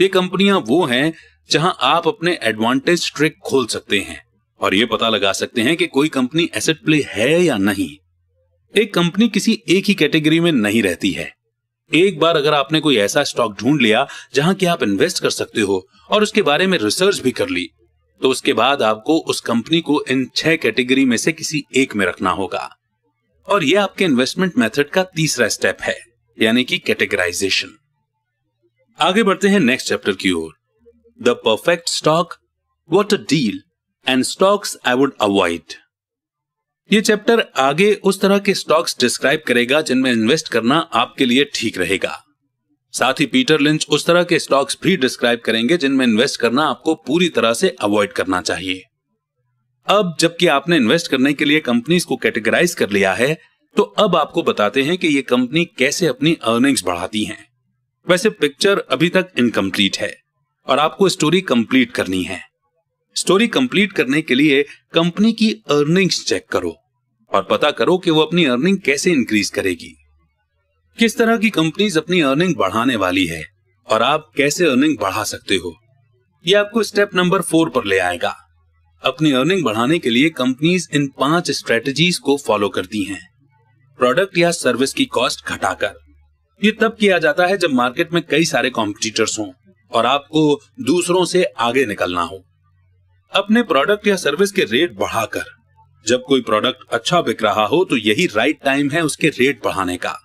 ये कंपनियां वो हैं जहां आप अपने एडवांटेज ट्रिक खोल सकते हैं और ये पता लगा सकते हैं कि कोई कंपनी एसेट प्ले है या नहीं एक कंपनी किसी एक ही कैटेगरी में नहीं रहती है एक बार अगर आपने कोई ऐसा स्टॉक ढूंढ लिया जहां कि आप इन्वेस्ट कर सकते हो और उसके बारे में रिसर्च भी कर ली तो उसके बाद आपको उस कंपनी को इन छह कैटेगरी में से किसी एक में रखना होगा और यह आपके इन्वेस्टमेंट मेथड का तीसरा स्टेप है यानी कि कैटेगराइजेशन आगे बढ़ते हैं नेक्स्ट चैप्टर की ओर the perfect stock what a deal and stocks I would avoid ये चैप्टर आगे उस तरह के स्टॉक्स डिस्क्राइब करेगा जिनमें इन्वेस्ट करना आपके लिए ठीक रहेगा साथ ही पीटर लिंच उस तरह के स्टॉक्स भी डिस्क्राइब करेंगे जिनमें इन्वेस्ट करना आपको पूरी तरह से अवॉइड करना चाहिए अब जबकि आपने इन्वेस्ट करने के लिए कंपनीज को कैटेगराइज कर लिया है तो अब आपको बताते हैं कि ये कंपनी कैसे अपनी अर्निंग्स बढ़ाती हैं। वैसे पिक्चर अभी तक इनकम्प्लीट है और आपको स्टोरी कंप्लीट करनी है स्टोरी कंप्लीट करने के लिए कंपनी की अर्निंग्स चेक करो और पता करो कि वो अपनी अर्निंग कैसे इंक्रीज करेगी किस तरह की कंपनीज अपनी अर्निंग बढ़ाने वाली है और आप कैसे अर्निंग बढ़ा सकते हो ये आपको स्टेप नंबर फोर पर ले आएगा अपनी अर्निंग बढ़ाने के लिए कंपनीज इन पांच स्ट्रेटजीज को फॉलो करती हैं प्रोडक्ट या सर्विस की कॉस्ट घटाकर ये तब किया जाता है जब मार्केट में कई सारे कॉम्पिटिटर्स हों और आपको दूसरों से आगे निकलना हो अपने प्रोडक्ट या सर्विस के रेट बढ़ाकर जब कोई प्रोडक्ट अच्छा बिक रहा हो तो यही राइट टाइम है उसके रेट बढ़ाने का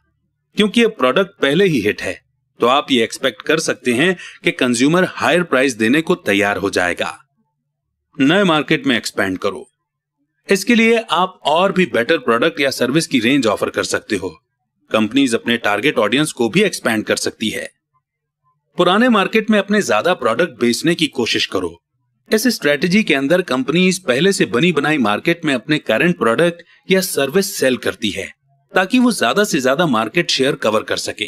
क्योंकि ये प्रोडक्ट पहले ही हिट है तो आप ये एक्सपेक्ट कर सकते हैं कि कंज्यूमर हायर प्राइस देने को तैयार हो जाएगा नए मार्केट में एक्सपेंड करो इसके लिए आप और भी बेटर प्रोडक्ट या सर्विस की रेंज ऑफर कर सकते हो कंपनीज अपने टारगेट ऑडियंस को भी एक्सपेंड कर सकती है पुराने मार्केट में अपने ज्यादा प्रोडक्ट बेचने की कोशिश करो इस स्ट्रेटेजी के अंदर कंपनीज पहले से बनी बनाई मार्केट में अपने करंट प्रोडक्ट या सर्विस सेल करती है ताकि वो ज्यादा से ज्यादा मार्केट शेयर कवर कर सके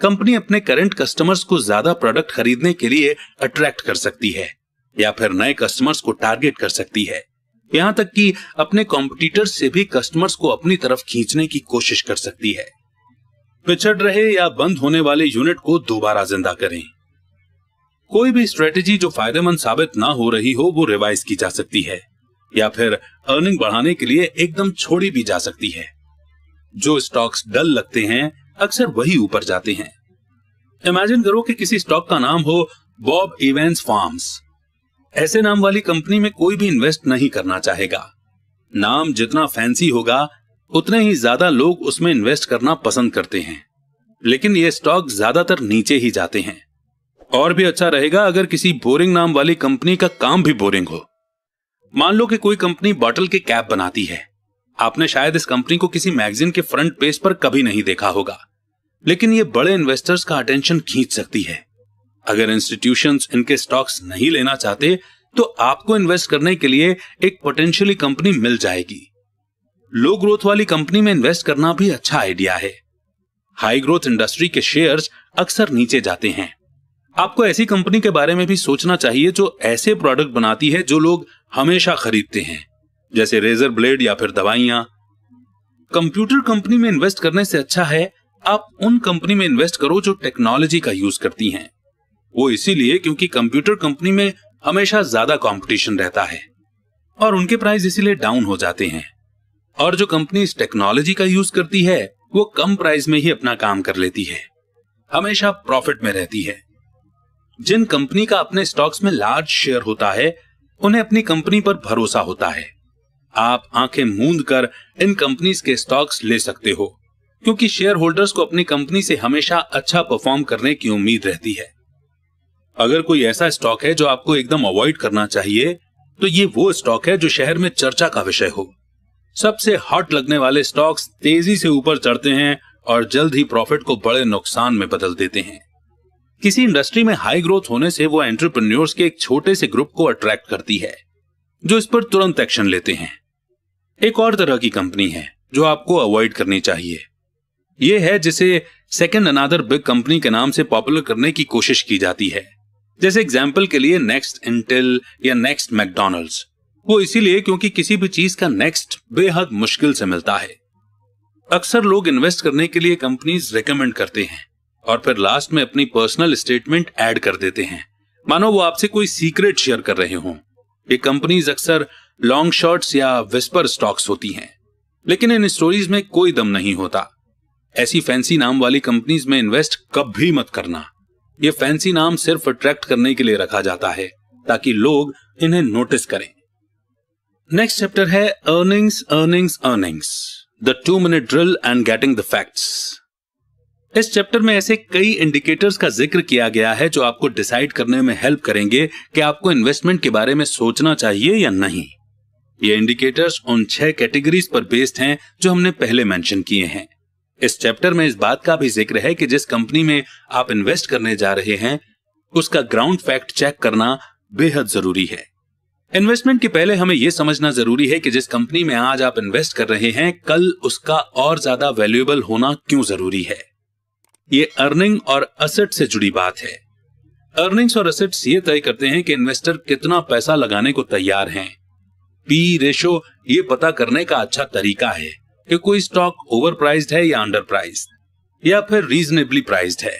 कंपनी अपने करंट कस्टमर्स को ज्यादा प्रोडक्ट खरीदने के लिए अट्रैक्ट कर सकती है या फिर नए कस्टमर्स को टारगेट कर सकती है यहाँ तक कि अपने कॉम्पिटिटर से भी कस्टमर्स को अपनी तरफ खींचने की कोशिश कर सकती है पिछड़ रहे या बंद होने वाले यूनिट को दोबारा जिंदा करें कोई भी स्ट्रेटेजी जो फायदेमंद साबित ना हो रही हो वो रिवाइज की जा सकती है या फिर अर्निंग बढ़ाने के लिए एकदम छोड़ी भी जा सकती है जो स्टॉक्स डल लगते हैं अक्सर वही ऊपर जाते हैं इमेजिन करो कि किसी स्टॉक का नाम हो बॉब इवेंस फार्म्स ऐसे नाम वाली कंपनी में कोई भी इन्वेस्ट नहीं करना चाहेगा नाम जितना फैंसी होगा उतने ही ज्यादा लोग उसमें इन्वेस्ट करना पसंद करते हैं लेकिन ये स्टॉक ज्यादातर नीचे ही जाते हैं और भी अच्छा रहेगा अगर किसी बोरिंग नाम वाली कंपनी का काम भी बोरिंग हो मान लो कि कोई कंपनी बॉटल के कैप बनाती है आपने शायद इस कंपनी को किसी मैगजीन के फ्रंट पेज पर कभी नहीं देखा होगा लेकिन ये बड़े इन्वेस्टर्स का अटेंशन खींच सकती है अगर इंस्टीट्यूशन इनके स्टॉक्स नहीं लेना चाहते तो आपको इन्वेस्ट करने के लिए एक पोटेंशियली कंपनी मिल जाएगी लो ग्रोथ वाली कंपनी में इन्वेस्ट करना भी अच्छा आइडिया है हाई ग्रोथ इंडस्ट्री के शेयर्स अक्सर नीचे जाते हैं आपको ऐसी कंपनी के बारे में भी सोचना चाहिए जो ऐसे प्रोडक्ट बनाती है जो लोग हमेशा खरीदते हैं जैसे रेजर ब्लेड या फिर दवाइयां कंप्यूटर कंपनी में इन्वेस्ट करने से अच्छा है आप उन कंपनी में इन्वेस्ट करो जो टेक्नोलॉजी का यूज करती हैं। वो इसीलिए क्योंकि कंप्यूटर कंपनी में हमेशा ज्यादा कंपटीशन रहता है और उनके प्राइस इसीलिए डाउन हो जाते हैं और जो कंपनी इस टेक्नोलॉजी का यूज करती है वो कम प्राइस में ही अपना काम कर लेती है हमेशा प्रॉफिट में रहती है जिन कंपनी का अपने स्टॉक्स में लार्ज शेयर होता है उन्हें अपनी कंपनी पर भरोसा होता है आप आंखें मूंद कर इन कंपनीज के स्टॉक्स ले सकते हो क्योंकि शेयर होल्डर्स को अपनी कंपनी से हमेशा अच्छा परफॉर्म करने की उम्मीद रहती है अगर कोई ऐसा स्टॉक है जो आपको एकदम अवॉइड करना चाहिए तो ये वो स्टॉक है जो शहर में चर्चा का विषय हो सबसे हॉट लगने वाले स्टॉक्स तेजी से ऊपर चढ़ते हैं और जल्द ही प्रॉफिट को बड़े नुकसान में बदल देते हैं किसी इंडस्ट्री में हाई ग्रोथ होने से वो एंटरप्रेन्योर्स के एक छोटे से ग्रुप को अट्रैक्ट करती है जो इस पर तुरंत एक्शन लेते हैं एक और तरह की कंपनी है जो आपको अवॉइड करनी चाहिए यह है जिसे सेकेंड अनादर बिग कंपनी के नाम से पॉपुलर करने की कोशिश की जाती है जैसे एग्जाम्पल के लिए नेक्स्ट इंटेल या नेक्स्ट मैकडोनल्ड्स वो इसीलिए क्योंकि किसी भी चीज का नेक्स्ट बेहद मुश्किल से मिलता है अक्सर लोग इन्वेस्ट करने के लिए कंपनीज रिकमेंड करते हैं और फिर लास्ट में अपनी पर्सनल स्टेटमेंट ऐड कर देते हैं मानो वो आपसे कोई सीक्रेट शेयर कर रहे हों ये कंपनीज अक्सर लॉन्ग शॉर्ट्स या विस्पर स्टॉक्स होती हैं लेकिन इन स्टोरीज में कोई दम नहीं होता ऐसी फैंसी नाम वाली कंपनीज में इन्वेस्ट कभी मत करना ये फैंसी नाम सिर्फ अट्रैक्ट करने के लिए रखा जाता है ताकि लोग इन्हें नोटिस करें नेक्स्ट चैप्टर है earnings earnings earnings the two minute drill and getting the facts इस चैप्टर में ऐसे कई इंडिकेटर्स का जिक्र किया गया है जो आपको डिसाइड करने में हेल्प करेंगे कि आपको इन्वेस्टमेंट के बारे में सोचना चाहिए या नहीं ये इंडिकेटर्स उन छह कैटेगरीज पर बेस्ड हैं जो हमने पहले मेंशन किए हैं इस चैप्टर में इस बात का भी जिक्र है कि जिस कंपनी में आप इन्वेस्ट करने जा रहे हैं उसका ग्राउंड फैक्ट चेक करना बेहद जरूरी है इन्वेस्टमेंट के पहले हमें यह समझना जरूरी है कि जिस कंपनी में आज आप इन्वेस्ट कर रहे हैं कल उसका और ज्यादा वैल्यूएबल होना क्यों जरूरी है ये अर्निंग और असेट से जुड़ी बात है अर्निंग्स और असेट्स ये तय करते हैं कि इन्वेस्टर कितना पैसा लगाने को तैयार हैं पी रेशो ये पता करने का अच्छा तरीका है कि कोई स्टॉक ओवर प्राइज है या अंडर प्राइज या फिर रीजनेबली प्राइज्ड है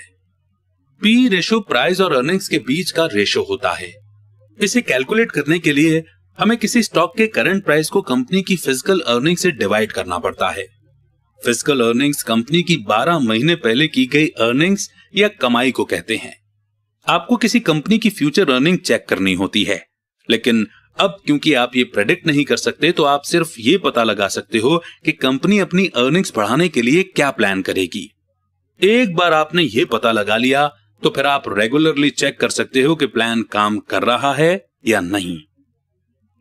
पी रेशो प्राइस और अर्निंग्स के बीच का रेशो होता है इसे कैलकुलेट करने के लिए हमें किसी स्टॉक के करंट प्राइस को कंपनी की फिजिकल अर्निंग से डिवाइड करना पड़ता है फिजिकल अर्निंग्स कंपनी की 12 महीने पहले की गई अर्निंग्स या कमाई को कहते हैं आपको किसी कंपनी की फ्यूचर अर्निंग चेक करनी होती है लेकिन अब क्योंकि आप ये प्रेडिक्ट नहीं कर सकते तो आप सिर्फ ये पता लगा सकते हो कि कंपनी अपनी अर्निंग्स बढ़ाने के लिए क्या प्लान करेगी एक बार आपने ये पता लगा लिया तो फिर आप रेगुलरली चेक कर सकते हो कि प्लान काम कर रहा है या नहीं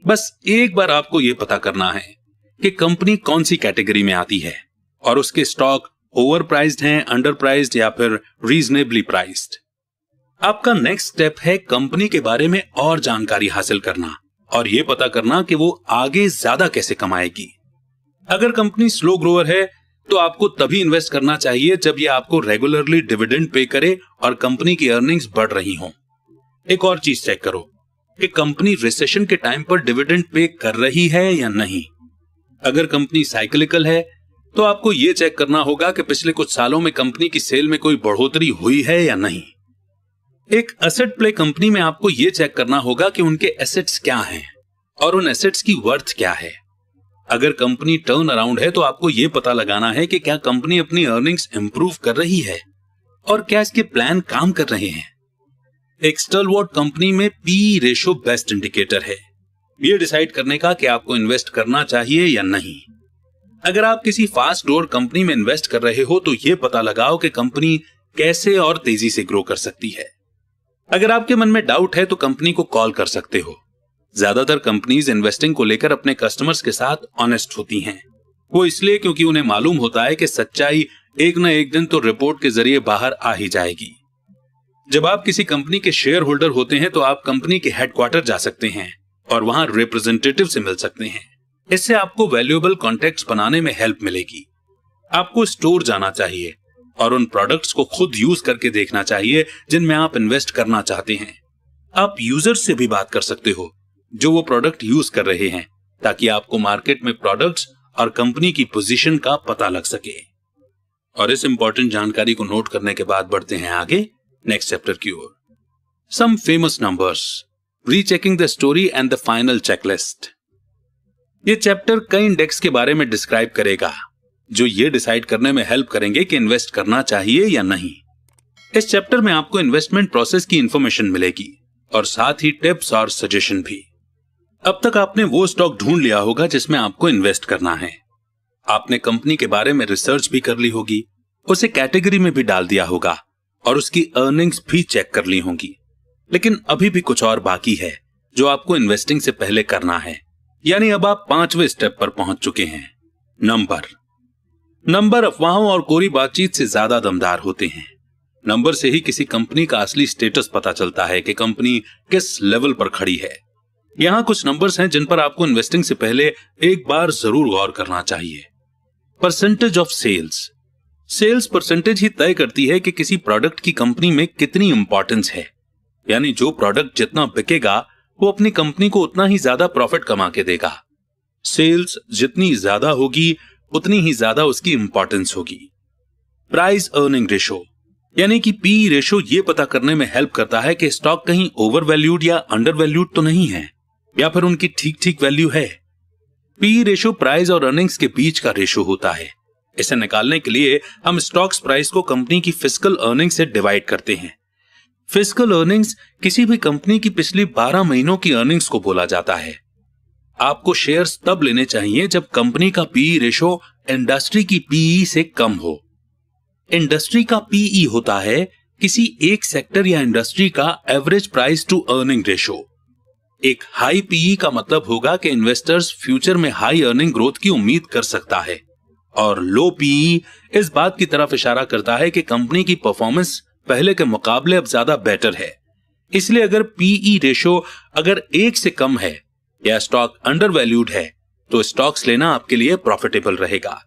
बस एक बार आपको यह पता करना है कि कंपनी कौन सी कैटेगरी में आती है और उसके स्टॉक ओवर प्राइज्ड हैं अंडर प्राइज्ड या फिर रीजनेबली प्राइज आपका नेक्स्ट स्टेप है कंपनी के बारे में और जानकारी हासिल करना और ये पता करना कि वो आगे ज्यादा कैसे कमाएगी अगर कंपनी स्लो ग्रोवर है तो आपको तभी इन्वेस्ट करना चाहिए जब ये आपको रेगुलरली डिविडेंड पे करे और कंपनी की अर्निंग्स बढ़ रही हो एक और चीज चेक करो कि कंपनी रिसेशन के टाइम पर डिविडेंड पे कर रही है या नहीं अगर कंपनी साइकिलिकल है तो आपको यह चेक करना होगा कि पिछले कुछ सालों में कंपनी की सेल में कोई बढ़ोतरी हुई है या नहीं एक एसेट प्ले कंपनी में आपको ये चेक करना होगा कि उनके एसेट्स क्या हैं और उन एसेट्स की वर्थ क्या है अगर कंपनी टर्न अराउंड है तो आपको ये पता लगाना है कि क्या कंपनी अपनी अर्निंग्स इंप्रूव कर रही है और क्या इसके प्लान काम कर रहे हैं एक्सटर्ल वॉट कंपनी में पी रेशो बेस्ट इंडिकेटर है ये डिसाइड करने का कि आपको इन्वेस्ट करना चाहिए या नहीं अगर आप किसी फास्ट ग्रोअर कंपनी में इन्वेस्ट कर रहे हो तो ये पता लगाओ कि कंपनी कैसे और तेजी से ग्रो कर सकती है अगर आपके मन में डाउट है तो कंपनी को कॉल कर सकते हो ज्यादातर कंपनीज इन्वेस्टिंग को लेकर अपने कस्टमर्स के साथ ऑनेस्ट होती हैं वो इसलिए क्योंकि उन्हें मालूम होता है कि सच्चाई एक न एक दिन तो रिपोर्ट के जरिए बाहर आ ही जाएगी जब आप किसी कंपनी के शेयर होल्डर होते हैं तो आप कंपनी के हेडक्वार्टर जा सकते हैं और वहां रिप्रेजेंटेटिव से मिल सकते हैं इससे आपको वैल्यूएबल कॉन्टेक्ट बनाने में हेल्प मिलेगी आपको स्टोर जाना चाहिए और उन प्रोडक्ट्स को खुद यूज करके देखना चाहिए जिनमें आप इन्वेस्ट करना चाहते हैं आप यूजर से भी बात कर सकते हो जो वो प्रोडक्ट यूज कर रहे हैं ताकि आपको मार्केट में प्रोडक्ट्स और कंपनी की पोजीशन का पता लग सके और इस इंपॉर्टेंट जानकारी को नोट करने के बाद बढ़ते हैं आगे नेक्स्ट चैप्टर की ओर some famous numbers rechecking the story and the final checklist ये चैप्टर कई इंडेक्स के बारे में डिस्क्राइब करेगा जो ये डिसाइड करने में हेल्प करेंगे कि इन्वेस्ट करना चाहिए या नहीं इस चैप्टर में आपको इन्वेस्टमेंट प्रोसेस की इंफॉर्मेशन मिलेगी और साथ ही टिप्स और सजेशन भी अब तक आपने वो स्टॉक ढूंढ लिया होगा जिसमें आपको इन्वेस्ट करना है आपने कंपनी के बारे में रिसर्च भी कर ली होगी उसे कैटेगरी में भी डाल दिया होगा और उसकी अर्निंग्स भी चेक कर ली होगी लेकिन अभी भी कुछ और बाकी है जो आपको इन्वेस्टिंग से पहले करना है यानी अब आप पांचवें स्टेप पर पहुंच चुके हैं नंबर नंबर अफवाहों और कोरी बातचीत से ज्यादा दमदार होते हैं नंबर से ही किसी कंपनी का असली स्टेटस पता चलता है कि कंपनी किस लेवल पर खड़ी है यहाँ कुछ नंबर्स हैं जिन पर आपको इन्वेस्टिंग से पहले एक बार जरूर गौर करना चाहिए percentage of sales sales percentage ही तय करती है कि किसी प्रोडक्ट की कंपनी में कितनी इंपॉर्टेंस है यानी जो प्रोडक्ट जितना बिकेगा वो अपनी कंपनी को उतना ही ज्यादा प्रॉफिट कमा के देगा सेल्स जितनी ज्यादा होगी उतनी ही ज्यादा उसकी इंपॉर्टेंस होगी प्राइस अर्निंग रेशो यानी कि पी रेशो ये पता करने में हेल्प करता है कि स्टॉक कहीं ओवर वैल्यूड या अंडर वैल्यूड तो नहीं है या फिर उनकी ठीक ठीक वैल्यू है पी रेशो प्राइस और अर्निंग्स के बीच का रेशो होता है इसे निकालने के लिए हम स्टॉक्स प्राइस को कंपनी की फिजिकल अर्निंग से डिवाइड करते हैं फिजिकल अर्निंग्स किसी भी कंपनी की पिछली 12 महीनों की अर्निंग्स को बोला जाता है आपको शेयर्स तब लेने चाहिए जब कंपनी का पीई रेशो इंडस्ट्री की पीई e से कम हो इंडस्ट्री का पीई e होता है किसी एक सेक्टर या इंडस्ट्री का average price to earning ratio एक हाई पीई e का मतलब होगा कि इन्वेस्टर्स फ्यूचर में हाई अर्निंग ग्रोथ की उम्मीद कर सकता है और लो पीई इस बात की तरफ इशारा करता है कि कंपनी की परफॉर्मेंस पहले के मुकाबले अब ज्यादा बेटर है इसलिए अगर पीई रेशो अगर एक से कम है या स्टॉक अंडर वैल्यूड है तो स्टॉक्स लेना आपके लिए प्रॉफिटेबल रहेगा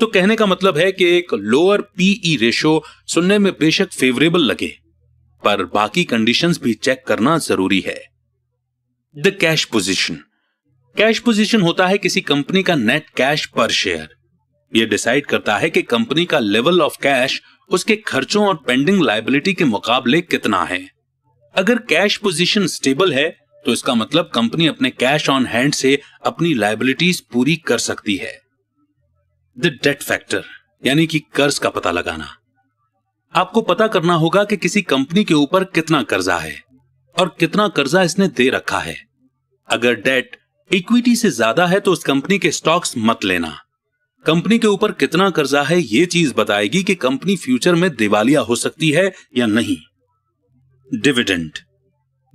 तो कहने का मतलब है कि एक लोअर पीई रेशो सुनने में बेशक फेवरेबल लगे पर बाकी कंडीशंस भी चेक करना जरूरी है the cash position cash position होता है किसी कंपनी का नेट कैश पर शेयर यह डिसाइड करता है कि कंपनी का लेवल ऑफ कैश उसके खर्चों और पेंडिंग लाइबिलिटी के मुकाबले कितना है अगर कैश पोजीशन स्टेबल है तो इसका मतलब कंपनी अपने कैश ऑन हैंड से अपनी लाइबिलिटीज पूरी कर सकती है द डेट फैक्टर यानी कि कर्ज का पता लगाना आपको पता करना होगा कि किसी कंपनी के ऊपर कितना कर्जा है और कितना कर्जा इसने दे रखा है अगर डेट इक्विटी से ज्यादा है तो उस कंपनी के स्टॉक्स मत लेना कंपनी के ऊपर कितना कर्जा है यह चीज बताएगी कि कंपनी फ्यूचर में दिवालिया हो सकती है या नहीं डिविडेंड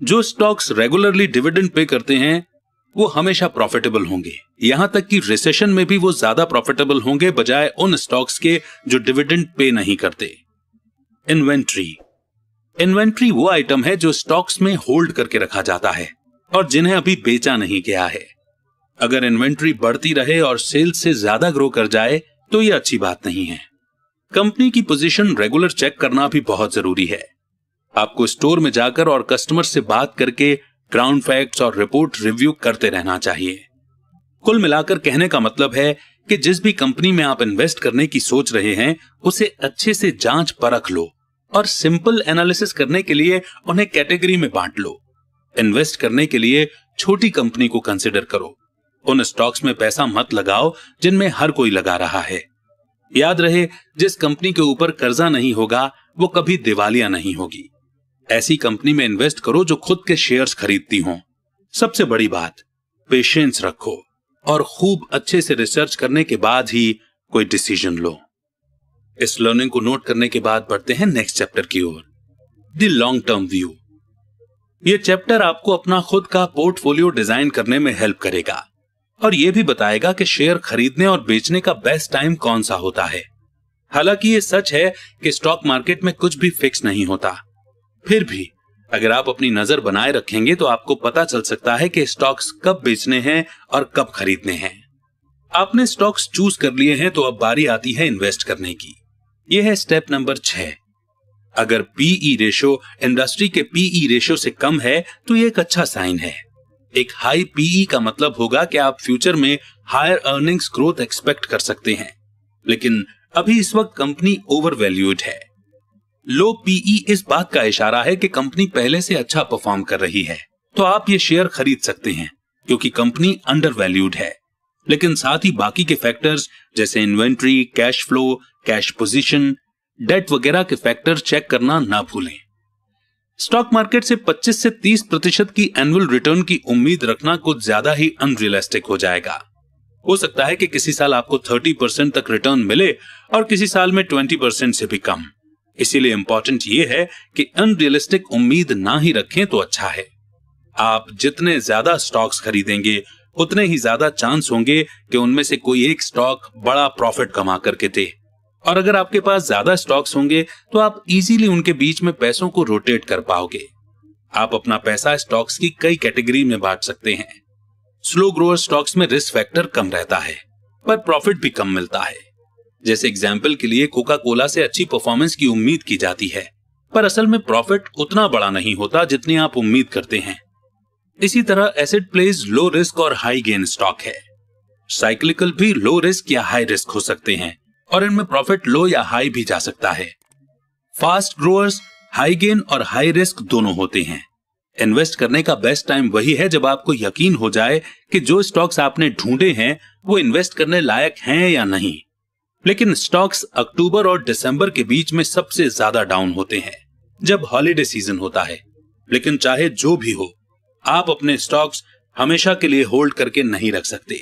जो स्टॉक्स रेगुलरली डिविडेंड पे करते हैं वो हमेशा प्रॉफिटेबल होंगे यहां तक कि रिसेशन में भी वो ज्यादा प्रॉफिटेबल होंगे बजाय उन स्टॉक्स के जो डिविडेंड पे नहीं करते इन्वेंट्री इन्वेंट्री वो आइटम है जो स्टॉक्स में होल्ड करके रखा जाता है और जिन्हें अभी बेचा नहीं गया है अगर इन्वेंट्री बढ़ती रहे और सेल्स से ज्यादा ग्रो कर जाए तो ये अच्छी बात नहीं है कंपनी की पोजीशन रेगुलर चेक करना भी बहुत जरूरी है आपको स्टोर में जाकर और कस्टमर से बात करके ग्राउंड फैक्ट्स और रिपोर्ट रिव्यू करते रहना चाहिए कुल मिलाकर कहने का मतलब है कि जिस भी कंपनी में आप इन्वेस्ट करने की सोच रहे हैं उसे अच्छे से जांच परख लो और सिंपल एनालिसिस करने के लिए उन्हें कैटेगरी में बांट लो इन्वेस्ट करने के लिए छोटी कंपनी को कंसिडर करो उन स्टॉक्स में पैसा मत लगाओ जिनमें हर कोई लगा रहा है याद रहे जिस कंपनी के ऊपर कर्जा नहीं होगा वो कभी दिवालिया नहीं होगी ऐसी कंपनी में इन्वेस्ट करो जो खुद के शेयर्स खरीदती हो सबसे बड़ी बात पेशेंस रखो और खूब अच्छे से रिसर्च करने के बाद ही कोई डिसीजन लो इस लर्निंग को नोट करने के बाद बढ़ते हैं नेक्स्ट चैप्टर की ओर द लॉन्ग टर्म व्यू ये चैप्टर आपको अपना खुद का पोर्टफोलियो डिजाइन करने में हेल्प करेगा और यह भी बताएगा कि शेयर खरीदने और बेचने का बेस्ट टाइम कौन सा होता है हालांकि ये सच है कि स्टॉक मार्केट में कुछ भी फिक्स नहीं होता फिर भी अगर आप अपनी नजर बनाए रखेंगे तो आपको पता चल सकता है कि स्टॉक्स कब बेचने हैं और कब खरीदने हैं आपने स्टॉक्स चूज कर लिए हैं तो अब बारी आती है इन्वेस्ट करने की यह है स्टेप नंबर छह अगर पीई रेशो e इंडस्ट्री के पीई रेशो e से कम है तो यह एक अच्छा साइन है एक हाई पीई e का मतलब होगा कि आप फ्यूचर में हायर अर्निंग्स ग्रोथ एक्सपेक्ट कर सकते हैं लेकिन अभी इस वक्त कंपनी ओवर वैल्यूड है लो पीई e इस बात का इशारा है कि कंपनी पहले से अच्छा परफॉर्म कर रही है तो आप ये शेयर खरीद सकते हैं क्योंकि कंपनी अंडर वैल्यूड है लेकिन साथ ही बाकी के फैक्टर्स जैसे inventory cash flow cash position debt वगैरह के फैक्टर चेक करना ना भूलें स्टॉक मार्केट से 25 से 30 प्रतिशत की एनुअल रिटर्न की उम्मीद रखना कुछ ज्यादा ही अनरियलिस्टिक हो जाएगा हो सकता है कि किसी साल आपको 30 परसेंट तक रिटर्न मिले और किसी साल में 20 परसेंट से भी कम इसीलिए इंपॉर्टेंट ये है कि अनरियलिस्टिक उम्मीद ना ही रखें तो अच्छा है आप जितने ज्यादा स्टॉक्स खरीदेंगे उतने ही ज्यादा चांस होंगे कि उनमें से कोई एक स्टॉक बड़ा प्रॉफिट कमा करके दे और अगर आपके पास ज्यादा स्टॉक्स होंगे तो आप इजीली उनके बीच में पैसों को रोटेट कर पाओगे आप अपना पैसा स्टॉक्स की कई कैटेगरी में बांट सकते हैं स्लो ग्रोअर स्टॉक्स में रिस्क फैक्टर कम रहता है पर प्रॉफिट भी कम मिलता है जैसे एग्जाम्पल के लिए कोका कोला से अच्छी परफॉर्मेंस की उम्मीद की जाती है पर असल में प्रॉफिट उतना बड़ा नहीं होता जितनी आप उम्मीद करते हैं इसी तरह एसिड प्लेज लो रिस्क और हाई गेन स्टॉक है साइक्लिकल भी लो रिस्क या हाई रिस्क हो सकते हैं और इनमें प्रॉफिट लो या हाई भी जा सकता है फास्ट ग्रोअर्स हाई गेन और हाई रिस्क दोनों होते हैं इन्वेस्ट करने का बेस्ट टाइम वही है जब आपको यकीन हो जाए कि जो स्टॉक्स आपने ढूंढे हैं वो इन्वेस्ट करने लायक हैं या नहीं लेकिन स्टॉक्स अक्टूबर और दिसंबर के बीच में सबसे ज्यादा डाउन होते हैं जब हॉलीडे सीजन होता है लेकिन चाहे जो भी हो आप अपने स्टॉक्स हमेशा के लिए होल्ड करके नहीं रख सकते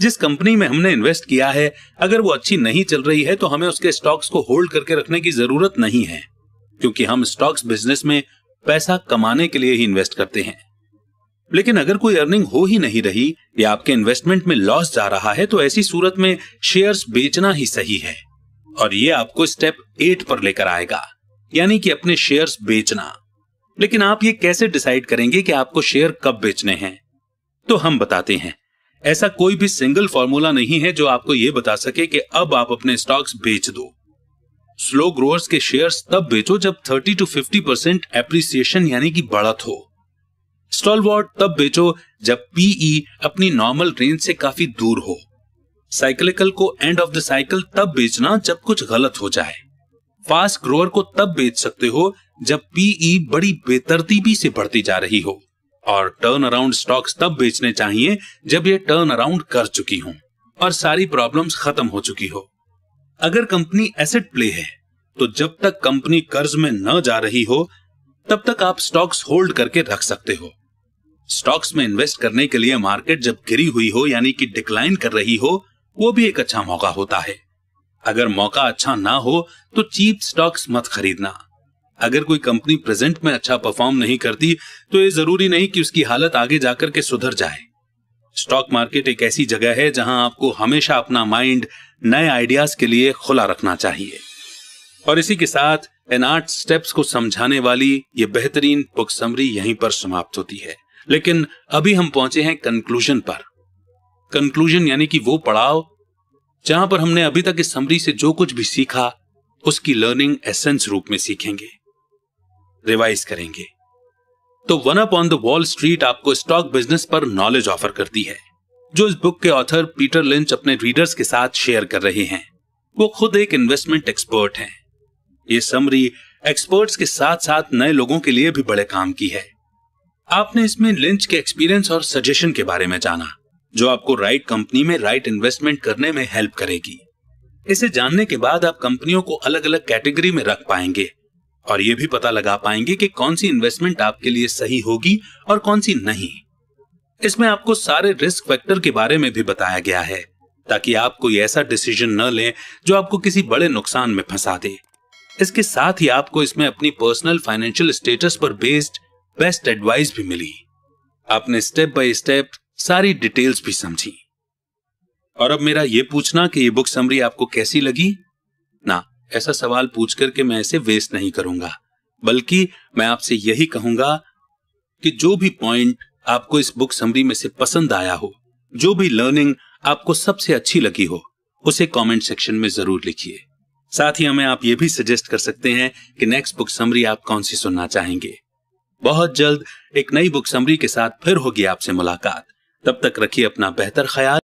जिस कंपनी में हमने इन्वेस्ट किया है अगर वो अच्छी नहीं चल रही है तो हमें उसके स्टॉक्स को होल्ड करके रखने की जरूरत नहीं है क्योंकि हम स्टॉक्स बिजनेस में पैसा कमाने के लिए ही इन्वेस्ट करते हैं लेकिन अगर कोई अर्निंग हो ही नहीं रही या आपके इन्वेस्टमेंट में लॉस जा रहा है तो ऐसी सूरत में शेयर्स बेचना ही सही है और ये आपको स्टेप एट पर लेकर आएगा यानी कि अपने शेयर्स बेचना लेकिन आप ये कैसे डिसाइड करेंगे कि आपको शेयर कब बेचने हैं तो हम बताते हैं ऐसा कोई भी सिंगल फॉर्मूला नहीं है जो आपको ये बता सके कि अब आप अपने स्टॉक्स बेच दो स्लो ग्रोअर्स के शेयर्स तब बेचो जब 30 टू 50 परसेंट एप्रिसिएशन यानी कि बढ़त हो स्टॉलवॉट तब बेचो जब पीई e अपनी नॉर्मल रेंज से काफी दूर हो साइकिल को एंड ऑफ द साइकिल तब बेचना जब कुछ गलत हो जाए फास्ट ग्रोअर को तब बेच सकते हो जब पीई e बड़ी बेतरतीबी से बढ़ती जा रही हो और टर्न अराउंड स्टॉक्स तब बेचने चाहिए जब ये टर्न अराउंड कर चुकी हो और सारी प्रॉब्लम्स खत्म हो चुकी हो अगर कंपनी एसेट प्ले है तो जब तक कंपनी कर्ज में न जा रही हो तब तक आप स्टॉक्स होल्ड करके रख सकते हो स्टॉक्स में इन्वेस्ट करने के लिए मार्केट जब गिरी हुई हो यानी कि डिक्लाइन कर रही हो वो भी एक अच्छा मौका होता है अगर मौका अच्छा ना हो तो चीप स्टॉक्स मत खरीदना अगर कोई कंपनी प्रेजेंट में अच्छा परफॉर्म नहीं करती तो ये जरूरी नहीं कि उसकी हालत आगे जाकर के सुधर जाए स्टॉक मार्केट एक ऐसी जगह है जहां आपको हमेशा अपना माइंड नए आइडियाज के लिए खुला रखना चाहिए और इसी के साथ एन आर्ट स्टेप्स को समझाने वाली ये बेहतरीन बुक समरी यहीं पर समाप्त होती है लेकिन अभी हम पहुंचे हैं कंक्लूजन पर कंक्लूजन यानी कि वो पड़ाव जहां पर हमने अभी तक इस समरी से जो कुछ भी सीखा उसकी लर्निंग एसेंस रूप में सीखेंगे रिवाइज करेंगे तो one up on the Wall Street आपको स्टॉक बिजनेस पर नॉलेज ऑफर करती है जो इस बुक के ऑथर पीटर लिंच अपने रीडर्स के साथ शेयर कर रहे हैं वो खुद एक इन्वेस्टमेंट एक्सपर्ट हैं ये समरी एक्सपर्ट्स के साथ साथ नए लोगों के लिए भी बड़े काम की है आपने इसमें लिंच के एक्सपीरियंस और सजेशन के बारे में जाना जो आपको राइट कंपनी में राइट इन्वेस्टमेंट करने में हेल्प करेगी इसे जानने के बाद आप कंपनियों को अलग अलग कैटेगरी में रख पाएंगे और ये भी पता लगा पाएंगे कि कौन सी इन्वेस्टमेंट आपके लिए सही होगी और कौन सी नहीं इसमें आपको सारे रिस्क फैक्टर के बारे में भी बताया गया है ताकि आप कोई ऐसा डिसीजन न लें जो आपको किसी बड़े नुकसान में फंसा दे इसके साथ ही आपको इसमें अपनी पर्सनल फाइनेंशियल स्टेटस पर बेस्ड बेस्ट एडवाइस भी मिली आपने स्टेप बाय स्टेप सारी डिटेल्स भी समझी और अब मेरा यह पूछना कि ये बुक समरी आपको कैसी लगी ना ऐसा सवाल पूछ करके मैं इसे वेस्ट नहीं करूंगा बल्कि मैं आपसे यही कहूंगा कि जो भी पॉइंट आपको इस बुक समरी में से पसंद आया हो जो भी लर्निंग आपको सबसे अच्छी लगी हो उसे कमेंट सेक्शन में जरूर लिखिए साथ ही हमें आप ये भी सजेस्ट कर सकते हैं कि नेक्स्ट बुक समरी आप कौन सी सुनना चाहेंगे बहुत जल्द एक नई बुक समरी के साथ फिर होगी आपसे मुलाकात तब तक रखिए अपना बेहतर ख्याल